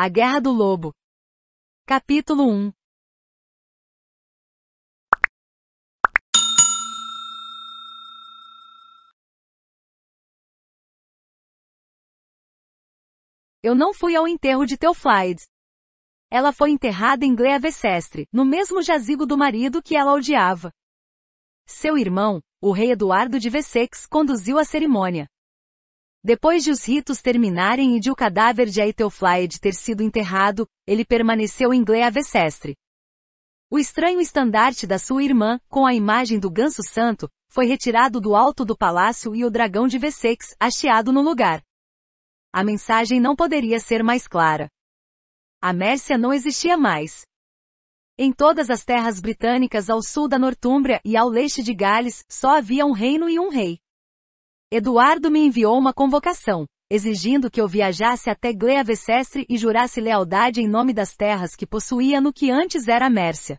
A Guerra do Lobo. Capítulo 1 Eu não fui ao enterro de Teoflides. Ela foi enterrada em Gleavecestre, no mesmo jazigo do marido que ela odiava. Seu irmão, o rei Eduardo de Wessex, conduziu a cerimônia. Depois de os ritos terminarem e de o cadáver de Eitelflaed ter sido enterrado, ele permaneceu em Gleavesestre. O estranho estandarte da sua irmã, com a imagem do ganso santo, foi retirado do alto do palácio e o dragão de Vessex, hasteado no lugar. A mensagem não poderia ser mais clara. A Mércia não existia mais. Em todas as terras britânicas ao sul da Nortúmbria e ao leste de Gales, só havia um reino e um rei. Eduardo me enviou uma convocação, exigindo que eu viajasse até Gleavecestre e jurasse lealdade em nome das terras que possuía no que antes era Mércia.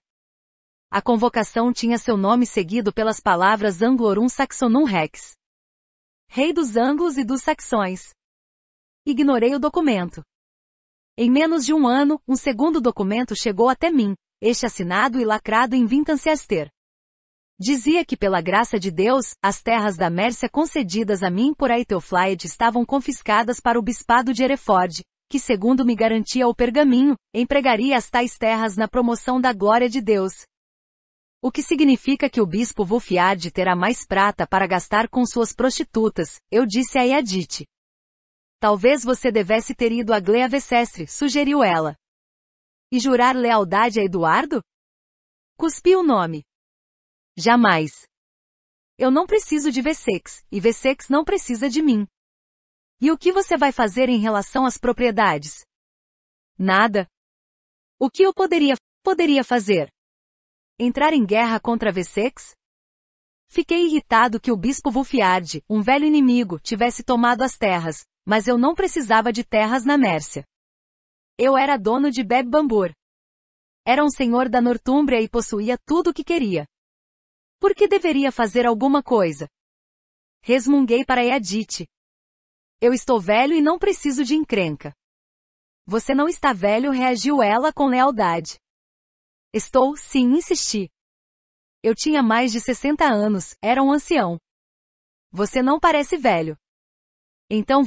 A convocação tinha seu nome seguido pelas palavras Anglorum Saxonum Rex. Rei dos Anglos e dos Saxões. Ignorei o documento. Em menos de um ano, um segundo documento chegou até mim, este assinado e lacrado em Vintanciaster. Dizia que pela graça de Deus, as terras da Mércia concedidas a mim por Aeteoflaed estavam confiscadas para o bispado de Hereford, que segundo me garantia o pergaminho, empregaria as tais terras na promoção da glória de Deus. O que significa que o bispo Wulfiard terá mais prata para gastar com suas prostitutas, eu disse a Iadite. Talvez você devesse ter ido a Glea Vessestre, sugeriu ela. E jurar lealdade a Eduardo? Cuspi o nome. Jamais. Eu não preciso de Vsex, e Vsex não precisa de mim. E o que você vai fazer em relação às propriedades? Nada. O que eu poderia, poderia fazer? Entrar em guerra contra Vsex? Fiquei irritado que o bispo Vulfiardi, um velho inimigo, tivesse tomado as terras, mas eu não precisava de terras na Mércia. Eu era dono de Beb Bambur. Era um senhor da Nortúmbria e possuía tudo o que queria. Por que deveria fazer alguma coisa? Resmunguei para Edith. Eu estou velho e não preciso de encrenca. Você não está velho, reagiu ela com lealdade. Estou, sim, insisti. Eu tinha mais de 60 anos, era um ancião. Você não parece velho. Então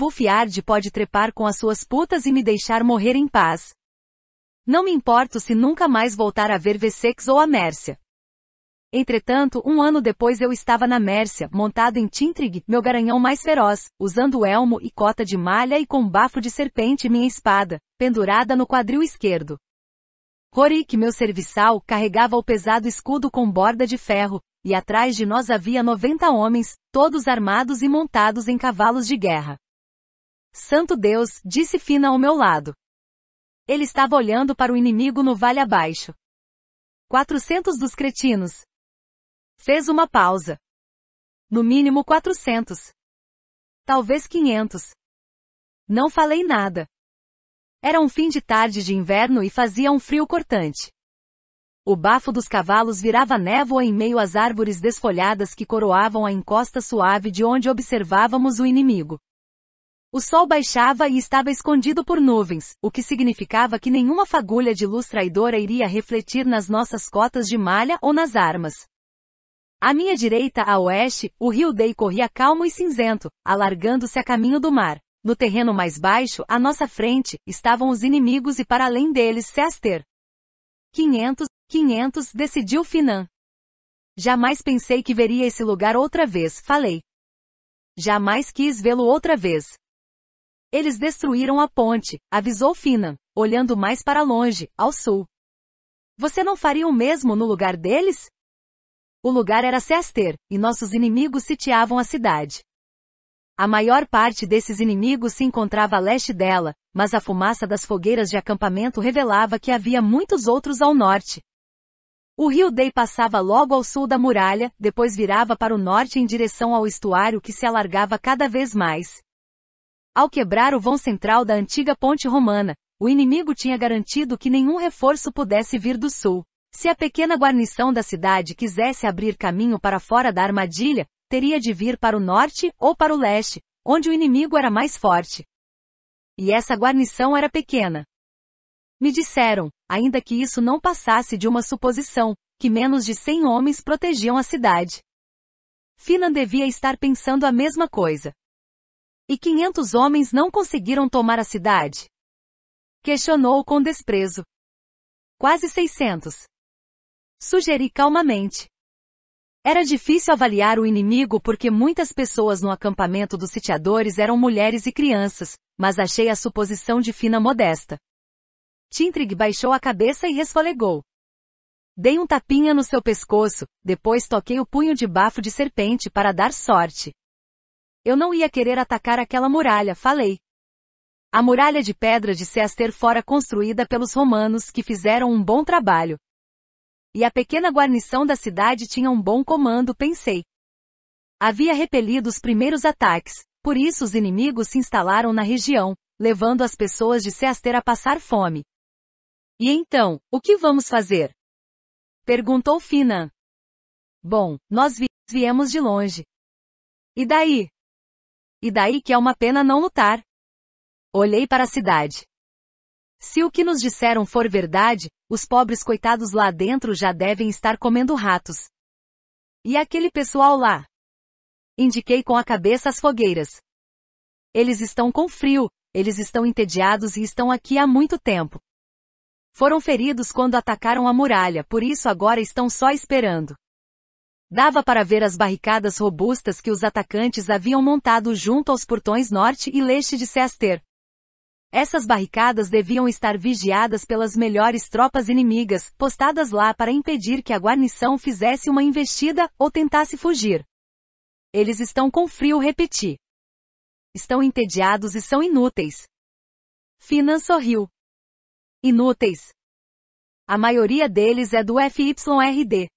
de pode trepar com as suas putas e me deixar morrer em paz. Não me importo se nunca mais voltar a ver Vessex ou a Mércia. Entretanto, um ano depois eu estava na Mércia, montado em Tintrig, meu garanhão mais feroz, usando elmo e cota de malha e com bafo de serpente minha espada, pendurada no quadril esquerdo. Rorik, meu serviçal, carregava o pesado escudo com borda de ferro, e atrás de nós havia 90 homens, todos armados e montados em cavalos de guerra. Santo Deus, disse Fina ao meu lado. Ele estava olhando para o inimigo no vale abaixo. 400 dos cretinos, Fez uma pausa. No mínimo 400. Talvez 500. Não falei nada. Era um fim de tarde de inverno e fazia um frio cortante. O bafo dos cavalos virava névoa em meio às árvores desfolhadas que coroavam a encosta suave de onde observávamos o inimigo. O sol baixava e estava escondido por nuvens, o que significava que nenhuma fagulha de luz traidora iria refletir nas nossas cotas de malha ou nas armas. À minha direita, a oeste, o rio Dei corria calmo e cinzento, alargando-se a caminho do mar. No terreno mais baixo, à nossa frente, estavam os inimigos e para além deles, Sester. 500, 500, decidiu Finan. Jamais pensei que veria esse lugar outra vez, falei. Jamais quis vê-lo outra vez. Eles destruíram a ponte, avisou Finan, olhando mais para longe, ao sul. Você não faria o mesmo no lugar deles? O lugar era Sester, e nossos inimigos sitiavam a cidade. A maior parte desses inimigos se encontrava a leste dela, mas a fumaça das fogueiras de acampamento revelava que havia muitos outros ao norte. O rio Dei passava logo ao sul da muralha, depois virava para o norte em direção ao estuário que se alargava cada vez mais. Ao quebrar o vão central da antiga ponte romana, o inimigo tinha garantido que nenhum reforço pudesse vir do sul. Se a pequena guarnição da cidade quisesse abrir caminho para fora da armadilha, teria de vir para o norte ou para o leste, onde o inimigo era mais forte. E essa guarnição era pequena. Me disseram, ainda que isso não passasse de uma suposição, que menos de 100 homens protegiam a cidade. Finan devia estar pensando a mesma coisa. E 500 homens não conseguiram tomar a cidade? Questionou com desprezo. Quase 600. Sugeri calmamente. Era difícil avaliar o inimigo porque muitas pessoas no acampamento dos sitiadores eram mulheres e crianças, mas achei a suposição de fina modesta. Tintrig baixou a cabeça e resfolegou. Dei um tapinha no seu pescoço, depois toquei o punho de bafo de serpente para dar sorte. Eu não ia querer atacar aquela muralha, falei. A muralha de pedra de Cester fora construída pelos romanos que fizeram um bom trabalho, e a pequena guarnição da cidade tinha um bom comando, pensei. Havia repelido os primeiros ataques, por isso os inimigos se instalaram na região, levando as pessoas de Seaster a passar fome. E então, o que vamos fazer? Perguntou Finan. Bom, nós vi viemos de longe. E daí? E daí que é uma pena não lutar. Olhei para a cidade. Se o que nos disseram for verdade, os pobres coitados lá dentro já devem estar comendo ratos. E aquele pessoal lá? Indiquei com a cabeça as fogueiras. Eles estão com frio, eles estão entediados e estão aqui há muito tempo. Foram feridos quando atacaram a muralha, por isso agora estão só esperando. Dava para ver as barricadas robustas que os atacantes haviam montado junto aos portões norte e leste de Sester. Essas barricadas deviam estar vigiadas pelas melhores tropas inimigas, postadas lá para impedir que a guarnição fizesse uma investida ou tentasse fugir. Eles estão com frio, repeti. Estão entediados e são inúteis. Finan sorriu. Inúteis. A maioria deles é do FYRD.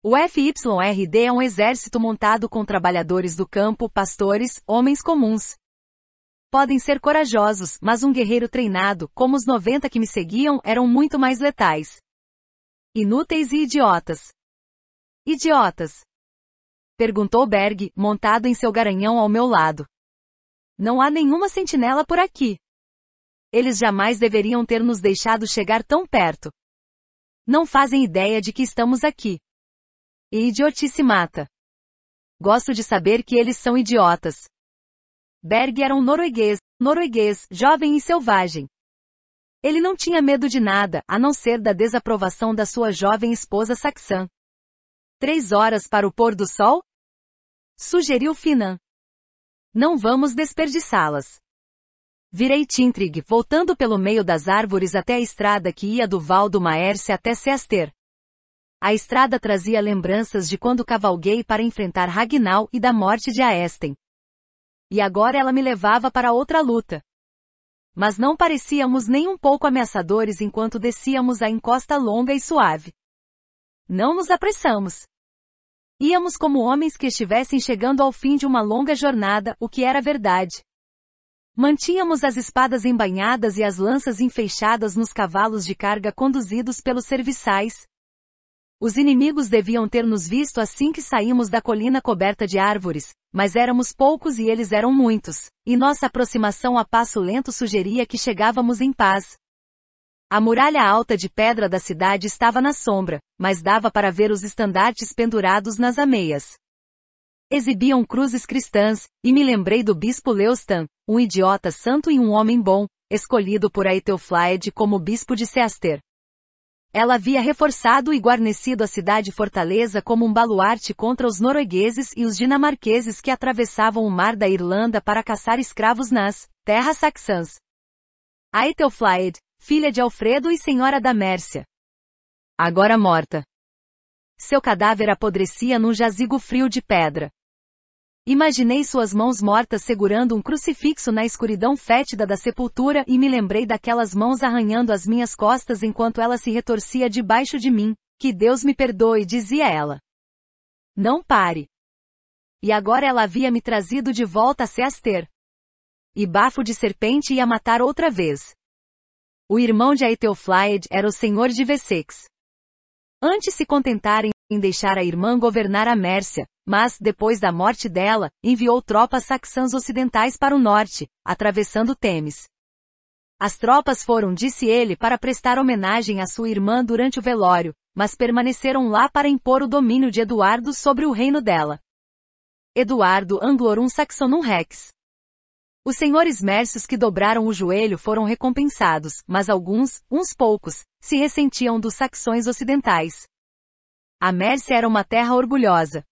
O FYRD é um exército montado com trabalhadores do campo, pastores, homens comuns, Podem ser corajosos, mas um guerreiro treinado, como os 90 que me seguiam, eram muito mais letais. Inúteis e idiotas. Idiotas. Perguntou Berg, montado em seu garanhão ao meu lado. Não há nenhuma sentinela por aqui. Eles jamais deveriam ter nos deixado chegar tão perto. Não fazem ideia de que estamos aqui. E idiotice mata. Gosto de saber que eles são idiotas. Berg era um norueguês, norueguês, jovem e selvagem. Ele não tinha medo de nada, a não ser da desaprovação da sua jovem esposa Saxã. Três horas para o pôr do sol? Sugeriu Finan. Não vamos desperdiçá-las. Virei Tintrig, voltando pelo meio das árvores até a estrada que ia do Val do Maerse até Seaster. A estrada trazia lembranças de quando cavalguei para enfrentar Ragnal e da morte de Aesten. E agora ela me levava para outra luta. Mas não parecíamos nem um pouco ameaçadores enquanto descíamos a encosta longa e suave. Não nos apressamos. Íamos como homens que estivessem chegando ao fim de uma longa jornada, o que era verdade. Mantínhamos as espadas embanhadas e as lanças enfeixadas nos cavalos de carga conduzidos pelos serviçais, os inimigos deviam ter nos visto assim que saímos da colina coberta de árvores, mas éramos poucos e eles eram muitos, e nossa aproximação a passo lento sugeria que chegávamos em paz. A muralha alta de pedra da cidade estava na sombra, mas dava para ver os estandartes pendurados nas ameias. Exibiam cruzes cristãs, e me lembrei do bispo Leustan, um idiota santo e um homem bom, escolhido por Aeteoflaed como bispo de Sester. Ela havia reforçado e guarnecido a cidade fortaleza como um baluarte contra os noruegueses e os dinamarqueses que atravessavam o mar da Irlanda para caçar escravos nas terras saxãs. Aethelflaed, filha de Alfredo e senhora da Mércia. Agora morta. Seu cadáver apodrecia num jazigo frio de pedra. Imaginei suas mãos mortas segurando um crucifixo na escuridão fétida da sepultura e me lembrei daquelas mãos arranhando as minhas costas enquanto ela se retorcia debaixo de mim. Que Deus me perdoe, dizia ela. Não pare. E agora ela havia me trazido de volta a Seaster. E bafo de serpente ia matar outra vez. O irmão de Aeteoflaed era o senhor de Vessex. Antes se contentarem em deixar a irmã governar a Mércia, mas, depois da morte dela, enviou tropas saxãs ocidentais para o norte, atravessando Temes. As tropas foram, disse ele, para prestar homenagem à sua irmã durante o velório, mas permaneceram lá para impor o domínio de Eduardo sobre o reino dela. Eduardo Anglorum Saxonum Rex. Os senhores mércios que dobraram o joelho foram recompensados, mas alguns, uns poucos, se ressentiam dos saxões ocidentais, a Mércia era uma terra orgulhosa.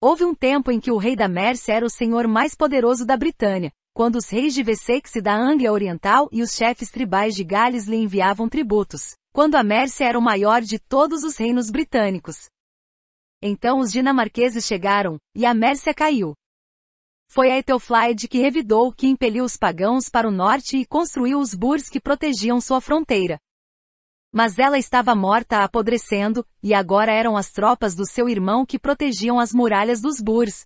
Houve um tempo em que o rei da Mércia era o senhor mais poderoso da Britânia, quando os reis de Wessex e da Anglia Oriental e os chefes tribais de Gales lhe enviavam tributos, quando a Mércia era o maior de todos os reinos britânicos. Então os dinamarqueses chegaram, e a Mércia caiu. Foi a Eteoflaed que revidou que impeliu os pagãos para o norte e construiu os burs que protegiam sua fronteira, mas ela estava morta apodrecendo, e agora eram as tropas do seu irmão que protegiam as muralhas dos Burs.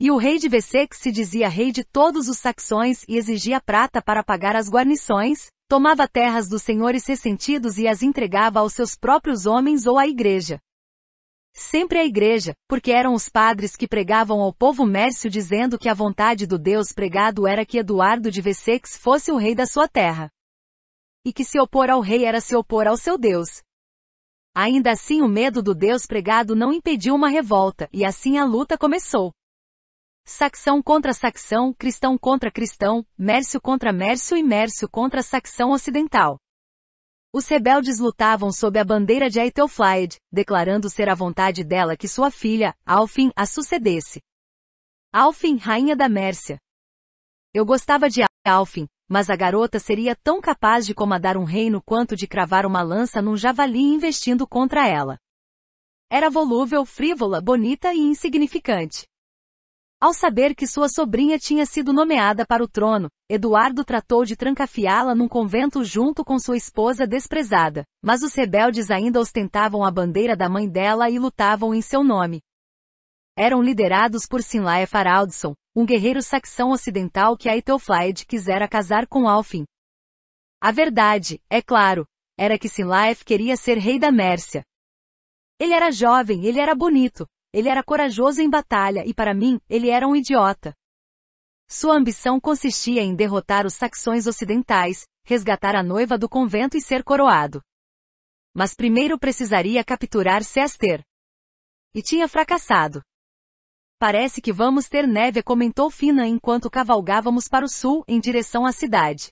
E o rei de Vessex se dizia rei de todos os saxões e exigia prata para pagar as guarnições, tomava terras dos senhores ressentidos e as entregava aos seus próprios homens ou à igreja. Sempre à igreja, porque eram os padres que pregavam ao povo Mércio dizendo que a vontade do Deus pregado era que Eduardo de Vessex fosse o rei da sua terra e que se opor ao rei era se opor ao seu Deus. Ainda assim o medo do Deus pregado não impediu uma revolta, e assim a luta começou. Saxão contra Saxão, cristão contra cristão, Mércio contra Mércio e Mércio contra Saxão Ocidental. Os rebeldes lutavam sob a bandeira de Aethelflaed, declarando ser a vontade dela que sua filha, Alfin, a sucedesse. Alfin, rainha da Mércia. Eu gostava de Alfin, mas a garota seria tão capaz de comandar um reino quanto de cravar uma lança num javali investindo contra ela. Era volúvel, frívola, bonita e insignificante. Ao saber que sua sobrinha tinha sido nomeada para o trono, Eduardo tratou de trancafiá-la num convento junto com sua esposa desprezada, mas os rebeldes ainda ostentavam a bandeira da mãe dela e lutavam em seu nome. Eram liderados por Sinlae Faraldson, um guerreiro saxão ocidental que Aethelflaed quisera casar com Alfin. A verdade, é claro, era que Sinlaef queria ser rei da Mércia. Ele era jovem, ele era bonito, ele era corajoso em batalha e para mim, ele era um idiota. Sua ambição consistia em derrotar os saxões ocidentais, resgatar a noiva do convento e ser coroado. Mas primeiro precisaria capturar Sester. E tinha fracassado. Parece que vamos ter neve, comentou Fina enquanto cavalgávamos para o sul, em direção à cidade.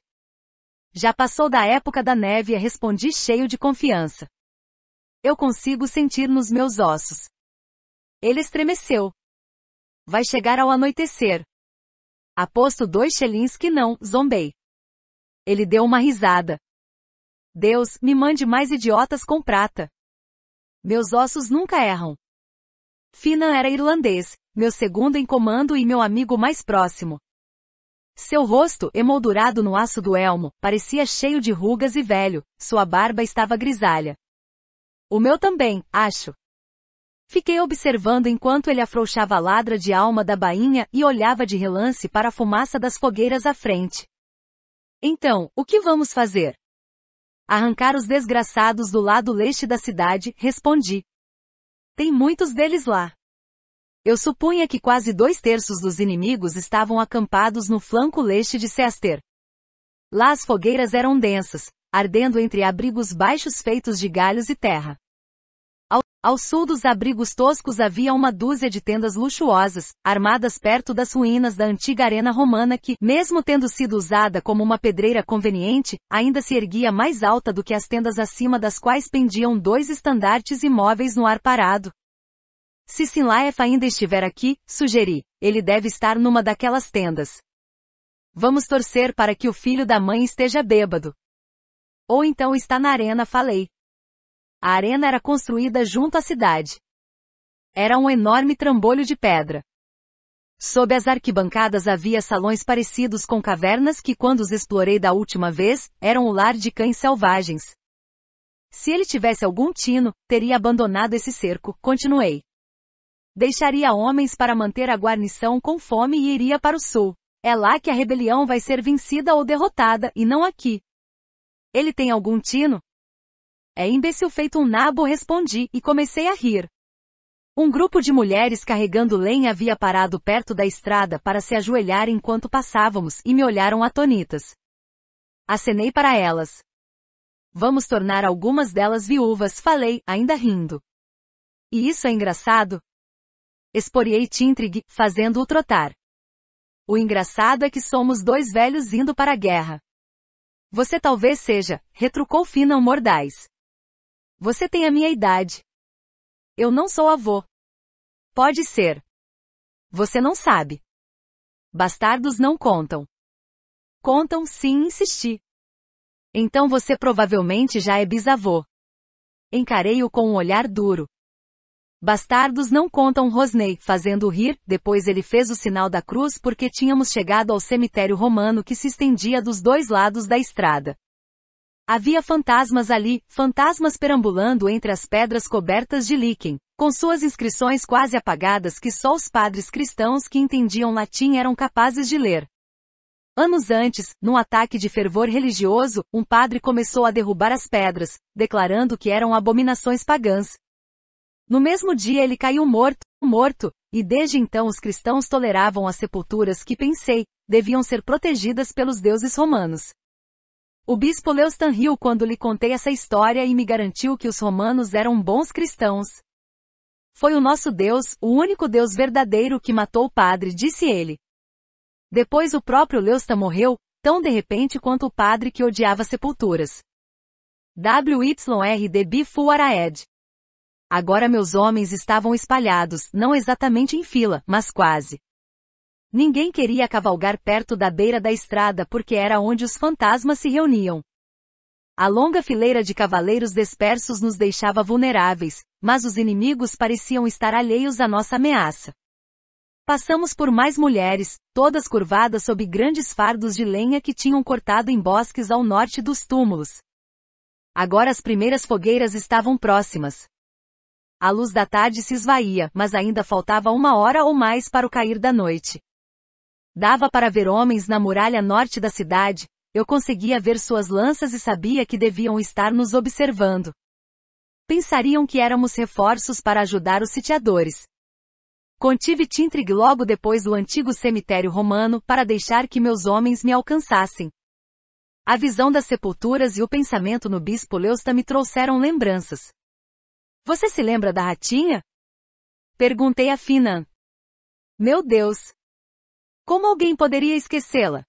Já passou da época da neve, respondi cheio de confiança. Eu consigo sentir nos meus ossos. Ele estremeceu. Vai chegar ao anoitecer. Aposto dois chelins que não, zombei. Ele deu uma risada. Deus, me mande mais idiotas com prata. Meus ossos nunca erram. Fina era irlandês, meu segundo em comando e meu amigo mais próximo. Seu rosto, emoldurado no aço do elmo, parecia cheio de rugas e velho, sua barba estava grisalha. O meu também, acho. Fiquei observando enquanto ele afrouxava a ladra de alma da bainha e olhava de relance para a fumaça das fogueiras à frente. Então, o que vamos fazer? Arrancar os desgraçados do lado leste da cidade, respondi. Tem muitos deles lá. Eu supunha que quase dois terços dos inimigos estavam acampados no flanco leste de Sester. Lá as fogueiras eram densas, ardendo entre abrigos baixos feitos de galhos e terra. Ao, ao sul dos abrigos toscos havia uma dúzia de tendas luxuosas, armadas perto das ruínas da antiga arena romana que, mesmo tendo sido usada como uma pedreira conveniente, ainda se erguia mais alta do que as tendas acima das quais pendiam dois estandartes imóveis no ar parado, se Sinlaef ainda estiver aqui, sugeri, ele deve estar numa daquelas tendas. Vamos torcer para que o filho da mãe esteja bêbado. Ou então está na arena, falei. A arena era construída junto à cidade. Era um enorme trambolho de pedra. Sob as arquibancadas havia salões parecidos com cavernas que quando os explorei da última vez, eram o lar de cães selvagens. Se ele tivesse algum tino, teria abandonado esse cerco, continuei. Deixaria homens para manter a guarnição com fome e iria para o sul. É lá que a rebelião vai ser vencida ou derrotada, e não aqui. Ele tem algum tino? É imbecil feito um nabo, respondi, e comecei a rir. Um grupo de mulheres carregando lenha havia parado perto da estrada para se ajoelhar enquanto passávamos e me olharam atonitas. Acenei para elas. Vamos tornar algumas delas viúvas, falei, ainda rindo. E isso é engraçado, Esporiei Tintrig, fazendo-o trotar. O engraçado é que somos dois velhos indo para a guerra. Você talvez seja, retrucou Finan Mordaz. Você tem a minha idade. Eu não sou avô. Pode ser. Você não sabe. Bastardos não contam. Contam sim, insisti. Então você provavelmente já é bisavô. Encarei-o com um olhar duro. Bastardos não contam Rosnei, fazendo rir, depois ele fez o sinal da cruz porque tínhamos chegado ao cemitério romano que se estendia dos dois lados da estrada. Havia fantasmas ali, fantasmas perambulando entre as pedras cobertas de líquen, com suas inscrições quase apagadas que só os padres cristãos que entendiam latim eram capazes de ler. Anos antes, num ataque de fervor religioso, um padre começou a derrubar as pedras, declarando que eram abominações pagãs, no mesmo dia ele caiu morto, morto, e desde então os cristãos toleravam as sepulturas que pensei, deviam ser protegidas pelos deuses romanos. O bispo Leustan riu quando lhe contei essa história e me garantiu que os romanos eram bons cristãos. Foi o nosso Deus, o único Deus verdadeiro que matou o padre, disse ele. Depois o próprio Leustan morreu, tão de repente quanto o padre que odiava sepulturas. W.Y.R.D.B. Fuaraed Agora meus homens estavam espalhados, não exatamente em fila, mas quase. Ninguém queria cavalgar perto da beira da estrada porque era onde os fantasmas se reuniam. A longa fileira de cavaleiros dispersos nos deixava vulneráveis, mas os inimigos pareciam estar alheios à nossa ameaça. Passamos por mais mulheres, todas curvadas sob grandes fardos de lenha que tinham cortado em bosques ao norte dos túmulos. Agora as primeiras fogueiras estavam próximas, a luz da tarde se esvaía, mas ainda faltava uma hora ou mais para o cair da noite. Dava para ver homens na muralha norte da cidade, eu conseguia ver suas lanças e sabia que deviam estar nos observando. Pensariam que éramos reforços para ajudar os sitiadores. Contive Tintrig logo depois do antigo cemitério romano para deixar que meus homens me alcançassem. A visão das sepulturas e o pensamento no bispo Leusta me trouxeram lembranças. Você se lembra da ratinha? Perguntei a Finan. Meu Deus! Como alguém poderia esquecê-la?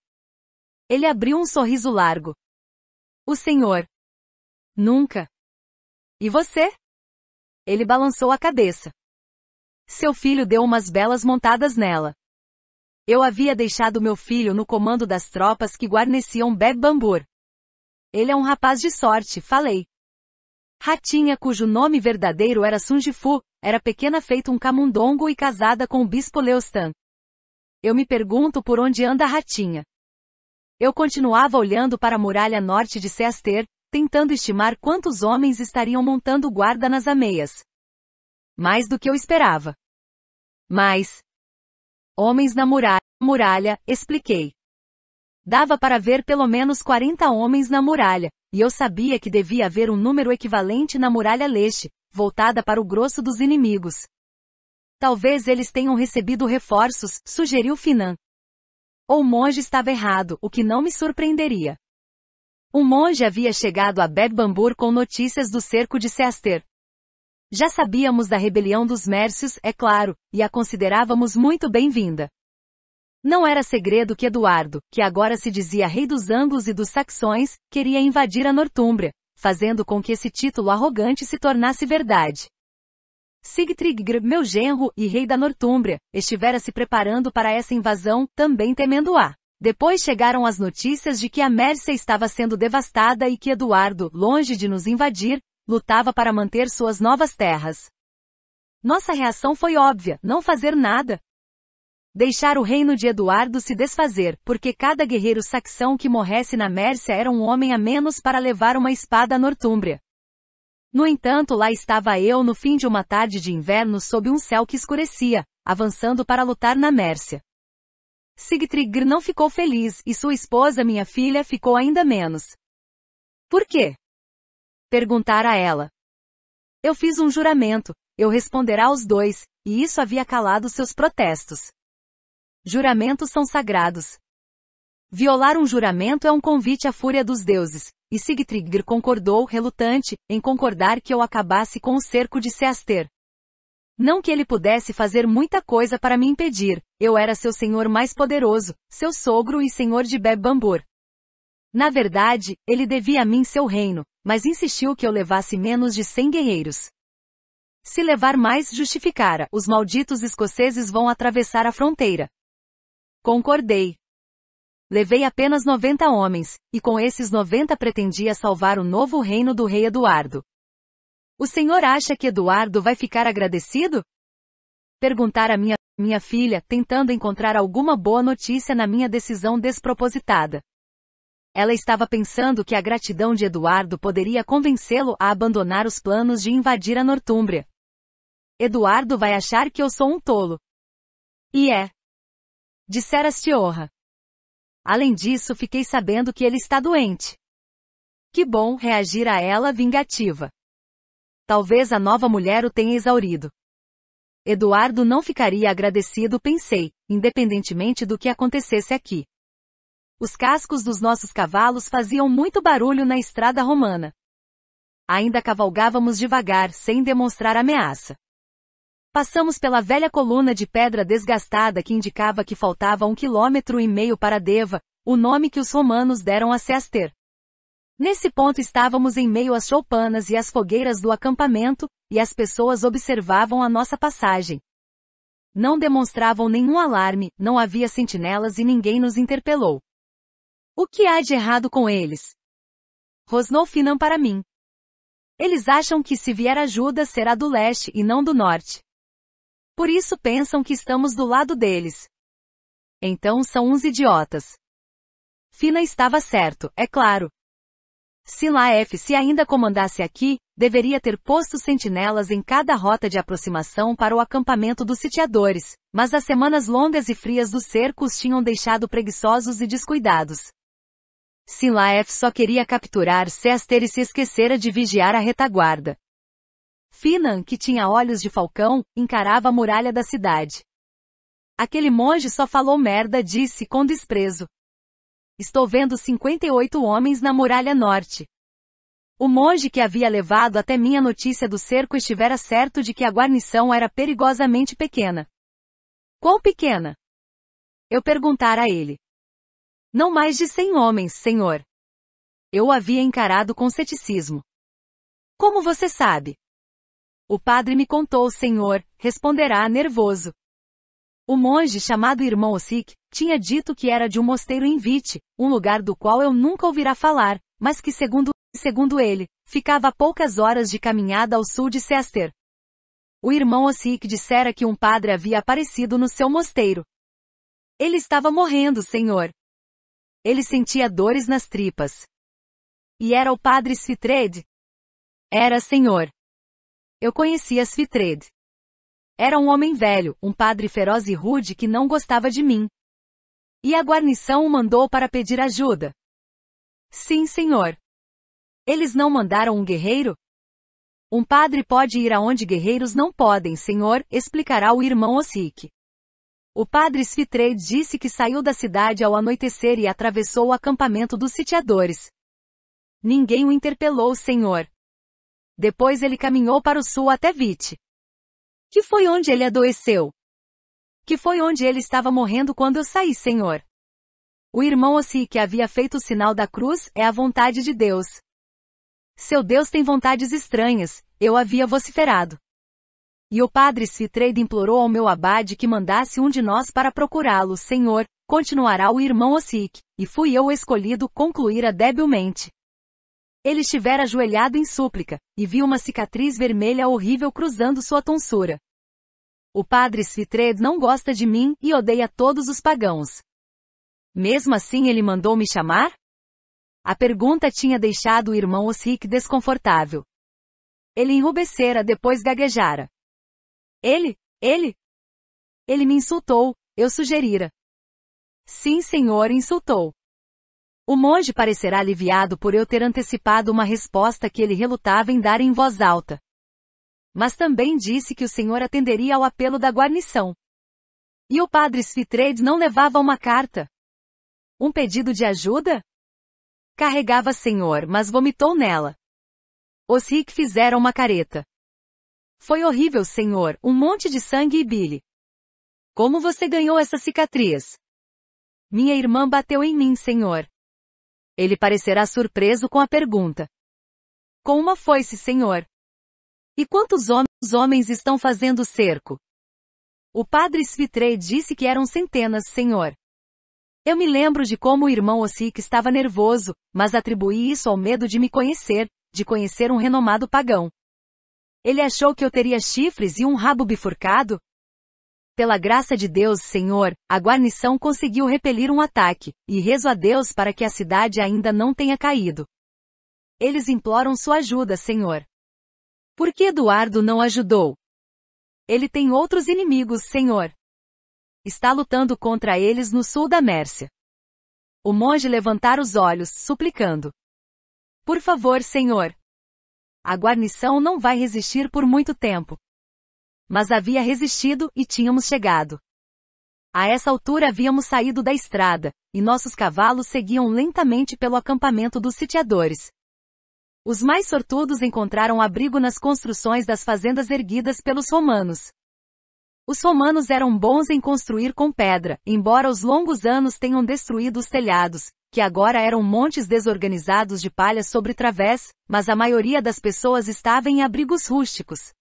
Ele abriu um sorriso largo. O senhor. Nunca. E você? Ele balançou a cabeça. Seu filho deu umas belas montadas nela. Eu havia deixado meu filho no comando das tropas que guarneciam Beg Bambur. Ele é um rapaz de sorte, falei. Ratinha, cujo nome verdadeiro era Sunjifu, era pequena feito um camundongo e casada com o bispo Leostan. Eu me pergunto por onde anda a Ratinha. Eu continuava olhando para a muralha norte de Seaster, tentando estimar quantos homens estariam montando guarda nas ameias. Mais do que eu esperava. Mais. Homens na muralha, muralha, expliquei. Dava para ver pelo menos 40 homens na muralha, e eu sabia que devia haver um número equivalente na muralha leste, voltada para o grosso dos inimigos. Talvez eles tenham recebido reforços, sugeriu Finan. Ou monge estava errado, o que não me surpreenderia. O monge havia chegado a Begbambur com notícias do cerco de Seaster. Já sabíamos da rebelião dos Mércios, é claro, e a considerávamos muito bem-vinda. Não era segredo que Eduardo, que agora se dizia rei dos Anglos e dos Saxões, queria invadir a Nortúmbria, fazendo com que esse título arrogante se tornasse verdade. Sigtrygr, meu genro e rei da Nortúmbria, estivera se preparando para essa invasão, também temendo-a. Depois chegaram as notícias de que a Mércia estava sendo devastada e que Eduardo, longe de nos invadir, lutava para manter suas novas terras. Nossa reação foi óbvia, não fazer nada, Deixar o reino de Eduardo se desfazer, porque cada guerreiro saxão que morresse na Mércia era um homem a menos para levar uma espada à Nortúmbria. No entanto, lá estava eu no fim de uma tarde de inverno sob um céu que escurecia, avançando para lutar na Mércia. Sigtrygr não ficou feliz e sua esposa, minha filha, ficou ainda menos. Por quê? Perguntara ela. Eu fiz um juramento, eu responderá aos dois, e isso havia calado seus protestos. Juramentos são sagrados. Violar um juramento é um convite à fúria dos deuses, e Sigtrygr concordou, relutante, em concordar que eu acabasse com o cerco de Seaster. Não que ele pudesse fazer muita coisa para me impedir, eu era seu senhor mais poderoso, seu sogro e senhor de Bebambur. Na verdade, ele devia a mim seu reino, mas insistiu que eu levasse menos de cem guerreiros. Se levar mais, justificara, os malditos escoceses vão atravessar a fronteira, Concordei. Levei apenas 90 homens, e com esses 90 pretendia salvar o novo reino do rei Eduardo. O senhor acha que Eduardo vai ficar agradecido? Perguntar a minha, minha filha, tentando encontrar alguma boa notícia na minha decisão despropositada. Ela estava pensando que a gratidão de Eduardo poderia convencê-lo a abandonar os planos de invadir a Nortúmbria. Eduardo vai achar que eu sou um tolo. E é. Disseras te honra. Além disso, fiquei sabendo que ele está doente. Que bom reagir a ela vingativa. Talvez a nova mulher o tenha exaurido. Eduardo não ficaria agradecido, pensei, independentemente do que acontecesse aqui. Os cascos dos nossos cavalos faziam muito barulho na estrada romana. Ainda cavalgávamos devagar, sem demonstrar ameaça. Passamos pela velha coluna de pedra desgastada que indicava que faltava um quilômetro e meio para Deva, o nome que os romanos deram a Sester. Nesse ponto estávamos em meio às choupanas e às fogueiras do acampamento, e as pessoas observavam a nossa passagem. Não demonstravam nenhum alarme, não havia sentinelas e ninguém nos interpelou. O que há de errado com eles? Rosnou Finan para mim. Eles acham que se vier ajuda será do leste e não do norte. Por isso pensam que estamos do lado deles. Então são uns idiotas. Fina estava certo, é claro. Se Laef se ainda comandasse aqui, deveria ter posto sentinelas em cada rota de aproximação para o acampamento dos sitiadores, mas as semanas longas e frias do cerco os tinham deixado preguiçosos e descuidados. Sinlaef só queria capturar Sester e se esquecera de vigiar a retaguarda. Finan, que tinha olhos de falcão, encarava a muralha da cidade. Aquele monge só falou merda, disse com desprezo. Estou vendo 58 homens na muralha norte. O monge que havia levado até minha notícia do cerco estivera certo de que a guarnição era perigosamente pequena. Quão pequena? Eu perguntara a ele. Não mais de cem homens, senhor. Eu o havia encarado com ceticismo. Como você sabe? O padre me contou, senhor, responderá nervoso. O monge chamado irmão Osik, tinha dito que era de um mosteiro em Vite, um lugar do qual eu nunca ouvirá falar, mas que segundo, segundo ele, ficava a poucas horas de caminhada ao sul de Sester. O irmão Osik dissera que um padre havia aparecido no seu mosteiro. Ele estava morrendo, senhor. Ele sentia dores nas tripas. E era o padre Svitred? Era, senhor. Eu conheci Svitred. Era um homem velho, um padre feroz e rude que não gostava de mim. E a guarnição o mandou para pedir ajuda. Sim, senhor. Eles não mandaram um guerreiro? Um padre pode ir aonde guerreiros não podem, senhor, explicará o irmão Osric. O padre Svitred disse que saiu da cidade ao anoitecer e atravessou o acampamento dos sitiadores. Ninguém o interpelou, senhor. Depois ele caminhou para o sul até Vite. Que foi onde ele adoeceu. Que foi onde ele estava morrendo quando eu saí, Senhor. O irmão Ossi que havia feito o sinal da cruz é a vontade de Deus. Seu Deus tem vontades estranhas, eu havia vociferado. E o padre Citreide implorou ao meu abade que mandasse um de nós para procurá-lo, Senhor, continuará o irmão Osik, e fui eu escolhido, concluíra debilmente. Ele estivera ajoelhado em súplica, e viu uma cicatriz vermelha horrível cruzando sua tonsura. O padre Svitre não gosta de mim e odeia todos os pagãos. Mesmo assim ele mandou me chamar? A pergunta tinha deixado o irmão Osric desconfortável. Ele enrubescera depois gaguejara. Ele? Ele? Ele me insultou, eu sugerira. Sim senhor insultou. O monge parecerá aliviado por eu ter antecipado uma resposta que ele relutava em dar em voz alta. Mas também disse que o senhor atenderia ao apelo da guarnição. E o padre Svitrade não levava uma carta. Um pedido de ajuda? Carregava senhor, mas vomitou nela. Os Rick fizeram uma careta. Foi horrível, senhor, um monte de sangue e bile. Como você ganhou essa cicatriz? Minha irmã bateu em mim, senhor. Ele parecerá surpreso com a pergunta. Com uma foice, senhor. E quantos hom homens estão fazendo o cerco? O padre Svitrei disse que eram centenas, senhor. Eu me lembro de como o irmão Osik estava nervoso, mas atribuí isso ao medo de me conhecer, de conhecer um renomado pagão. Ele achou que eu teria chifres e um rabo bifurcado, pela graça de Deus, Senhor, a guarnição conseguiu repelir um ataque, e rezo a Deus para que a cidade ainda não tenha caído. Eles imploram sua ajuda, Senhor. Por que Eduardo não ajudou? Ele tem outros inimigos, Senhor. Está lutando contra eles no sul da Mércia. O monge levantar os olhos, suplicando. Por favor, Senhor. A guarnição não vai resistir por muito tempo. Mas havia resistido e tínhamos chegado. A essa altura havíamos saído da estrada, e nossos cavalos seguiam lentamente pelo acampamento dos sitiadores. Os mais sortudos encontraram abrigo nas construções das fazendas erguidas pelos romanos. Os romanos eram bons em construir com pedra, embora os longos anos tenham destruído os telhados, que agora eram montes desorganizados de palha sobre través, mas a maioria das pessoas estava em abrigos rústicos.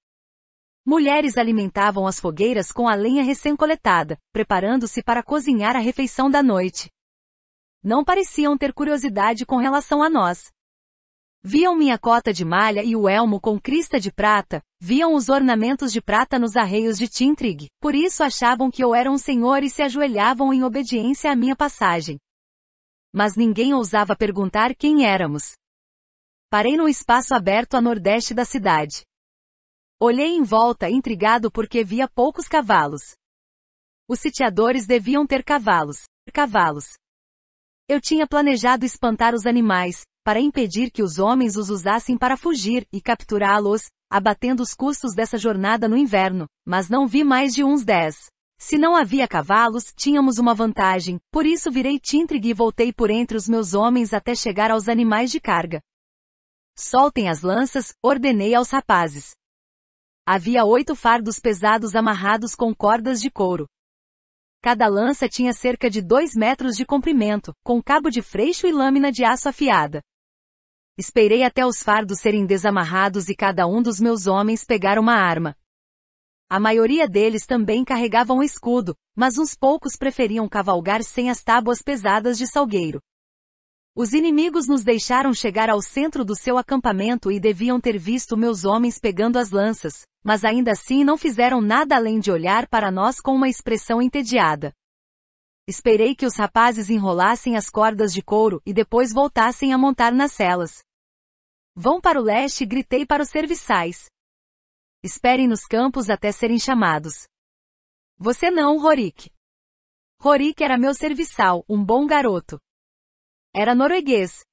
Mulheres alimentavam as fogueiras com a lenha recém-coletada, preparando-se para cozinhar a refeição da noite. Não pareciam ter curiosidade com relação a nós. Viam minha cota de malha e o elmo com crista de prata, viam os ornamentos de prata nos arreios de Tintrig, por isso achavam que eu era um senhor e se ajoelhavam em obediência à minha passagem. Mas ninguém ousava perguntar quem éramos. Parei num espaço aberto a nordeste da cidade. Olhei em volta intrigado porque via poucos cavalos. Os sitiadores deviam ter cavalos. Cavalos. Eu tinha planejado espantar os animais, para impedir que os homens os usassem para fugir e capturá-los, abatendo os custos dessa jornada no inverno, mas não vi mais de uns dez. Se não havia cavalos, tínhamos uma vantagem, por isso virei Tintrig e voltei por entre os meus homens até chegar aos animais de carga. Soltem as lanças, ordenei aos rapazes. Havia oito fardos pesados amarrados com cordas de couro. Cada lança tinha cerca de dois metros de comprimento, com cabo de freixo e lâmina de aço afiada. Esperei até os fardos serem desamarrados e cada um dos meus homens pegar uma arma. A maioria deles também carregavam um escudo, mas uns poucos preferiam cavalgar sem as tábuas pesadas de salgueiro. Os inimigos nos deixaram chegar ao centro do seu acampamento e deviam ter visto meus homens pegando as lanças, mas ainda assim não fizeram nada além de olhar para nós com uma expressão entediada. Esperei que os rapazes enrolassem as cordas de couro e depois voltassem a montar nas celas. Vão para o leste, gritei para os serviçais. Esperem nos campos até serem chamados. Você não, Rorik. Rorik era meu serviçal, um bom garoto. Era norueguês.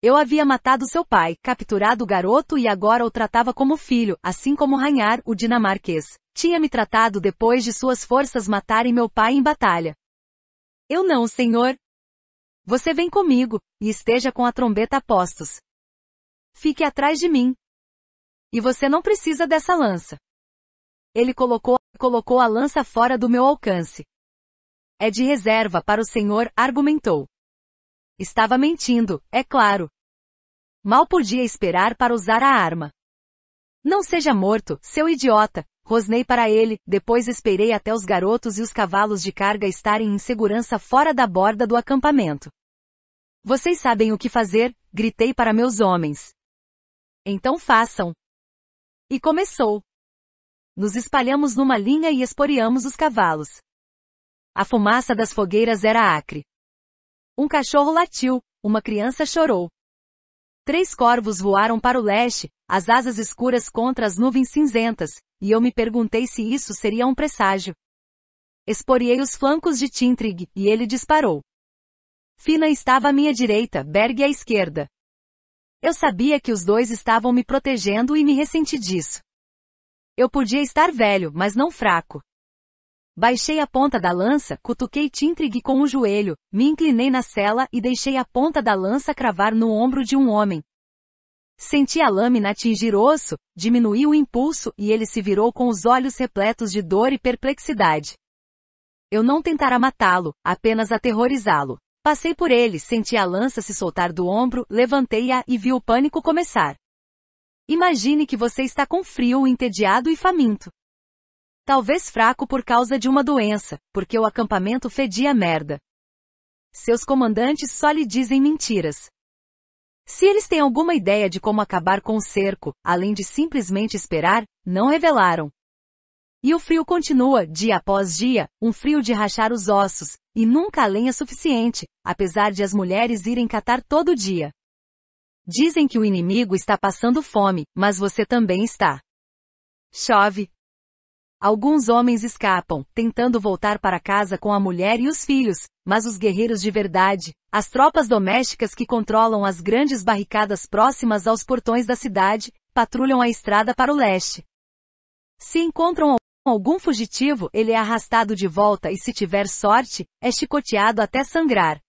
Eu havia matado seu pai, capturado o garoto e agora o tratava como filho, assim como Ranhar, o dinamarquês, tinha me tratado depois de suas forças matarem meu pai em batalha. Eu não, senhor. Você vem comigo, e esteja com a trombeta a postos. Fique atrás de mim. E você não precisa dessa lança. Ele colocou, colocou a lança fora do meu alcance. É de reserva para o senhor, argumentou. Estava mentindo, é claro. Mal podia esperar para usar a arma. Não seja morto, seu idiota! Rosnei para ele, depois esperei até os garotos e os cavalos de carga estarem em segurança fora da borda do acampamento. Vocês sabem o que fazer, gritei para meus homens. Então façam. E começou. Nos espalhamos numa linha e esporeamos os cavalos. A fumaça das fogueiras era acre. Um cachorro latiu, uma criança chorou. Três corvos voaram para o leste, as asas escuras contra as nuvens cinzentas, e eu me perguntei se isso seria um presságio. Esporiei os flancos de Tintrig, e ele disparou. Fina estava à minha direita, Berg à esquerda. Eu sabia que os dois estavam me protegendo e me ressenti disso. Eu podia estar velho, mas não fraco. Baixei a ponta da lança, cutuquei Tintrig com o joelho, me inclinei na cela e deixei a ponta da lança cravar no ombro de um homem. Senti a lâmina atingir osso, diminui o impulso e ele se virou com os olhos repletos de dor e perplexidade. Eu não tentara matá-lo, apenas aterrorizá-lo. Passei por ele, senti a lança se soltar do ombro, levantei-a e vi o pânico começar. Imagine que você está com frio, entediado e faminto. Talvez fraco por causa de uma doença, porque o acampamento fedia merda. Seus comandantes só lhe dizem mentiras. Se eles têm alguma ideia de como acabar com o cerco, além de simplesmente esperar, não revelaram. E o frio continua, dia após dia, um frio de rachar os ossos, e nunca a lenha suficiente, apesar de as mulheres irem catar todo dia. Dizem que o inimigo está passando fome, mas você também está. Chove, Alguns homens escapam, tentando voltar para casa com a mulher e os filhos, mas os guerreiros de verdade, as tropas domésticas que controlam as grandes barricadas próximas aos portões da cidade, patrulham a estrada para o leste. Se encontram algum fugitivo, ele é arrastado de volta e se tiver sorte, é chicoteado até sangrar.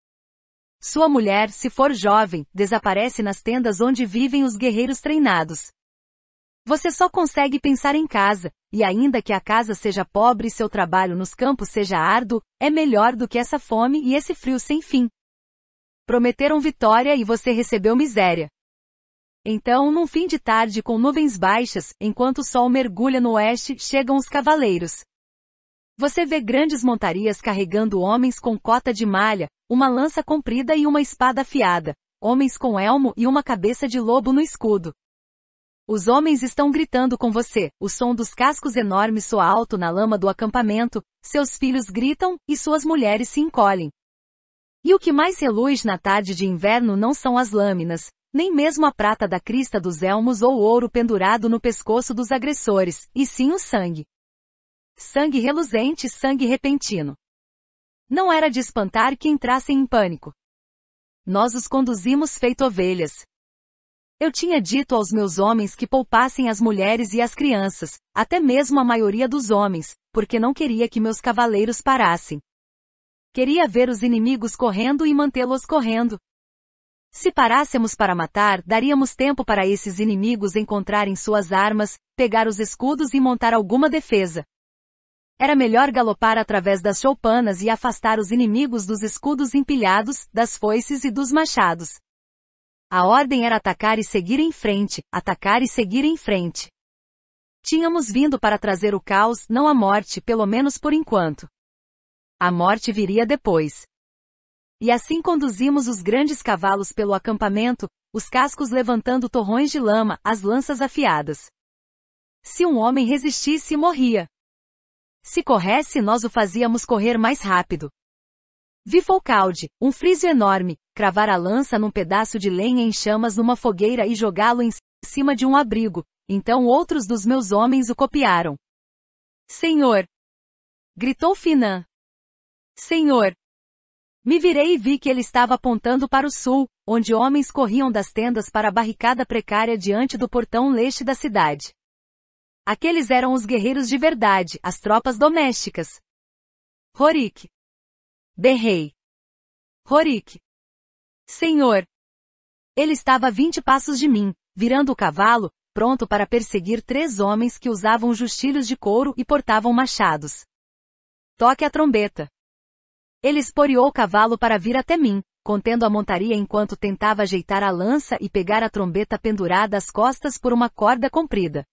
Sua mulher, se for jovem, desaparece nas tendas onde vivem os guerreiros treinados. Você só consegue pensar em casa, e ainda que a casa seja pobre e seu trabalho nos campos seja árduo, é melhor do que essa fome e esse frio sem fim. Prometeram vitória e você recebeu miséria. Então, num fim de tarde com nuvens baixas, enquanto o sol mergulha no oeste, chegam os cavaleiros. Você vê grandes montarias carregando homens com cota de malha, uma lança comprida e uma espada afiada, homens com elmo e uma cabeça de lobo no escudo, os homens estão gritando com você, o som dos cascos enormes soa alto na lama do acampamento, seus filhos gritam, e suas mulheres se encolhem. E o que mais reluz na tarde de inverno não são as lâminas, nem mesmo a prata da crista dos elmos ou o ouro pendurado no pescoço dos agressores, e sim o sangue. Sangue reluzente, sangue repentino. Não era de espantar que entrassem em pânico. Nós os conduzimos feito ovelhas, eu tinha dito aos meus homens que poupassem as mulheres e as crianças, até mesmo a maioria dos homens, porque não queria que meus cavaleiros parassem. Queria ver os inimigos correndo e mantê-los correndo. Se parássemos para matar, daríamos tempo para esses inimigos encontrarem suas armas, pegar os escudos e montar alguma defesa. Era melhor galopar através das choupanas e afastar os inimigos dos escudos empilhados, das foices e dos machados. A ordem era atacar e seguir em frente, atacar e seguir em frente. Tínhamos vindo para trazer o caos, não a morte, pelo menos por enquanto. A morte viria depois. E assim conduzimos os grandes cavalos pelo acampamento, os cascos levantando torrões de lama, as lanças afiadas. Se um homem resistisse, morria. Se corresse, nós o fazíamos correr mais rápido. Vi Foucault, um friso enorme, cravar a lança num pedaço de lenha em chamas numa fogueira e jogá-lo em cima de um abrigo, então outros dos meus homens o copiaram. Senhor! Gritou Finan. Senhor! Me virei e vi que ele estava apontando para o sul, onde homens corriam das tendas para a barricada precária diante do portão leste da cidade. Aqueles eram os guerreiros de verdade, as tropas domésticas. Rorik, berrei. Rorik! Senhor! Ele estava a vinte passos de mim, virando o cavalo, pronto para perseguir três homens que usavam justilhos de couro e portavam machados. Toque a trombeta. Ele esporeou o cavalo para vir até mim, contendo a montaria enquanto tentava ajeitar a lança e pegar a trombeta pendurada às costas por uma corda comprida.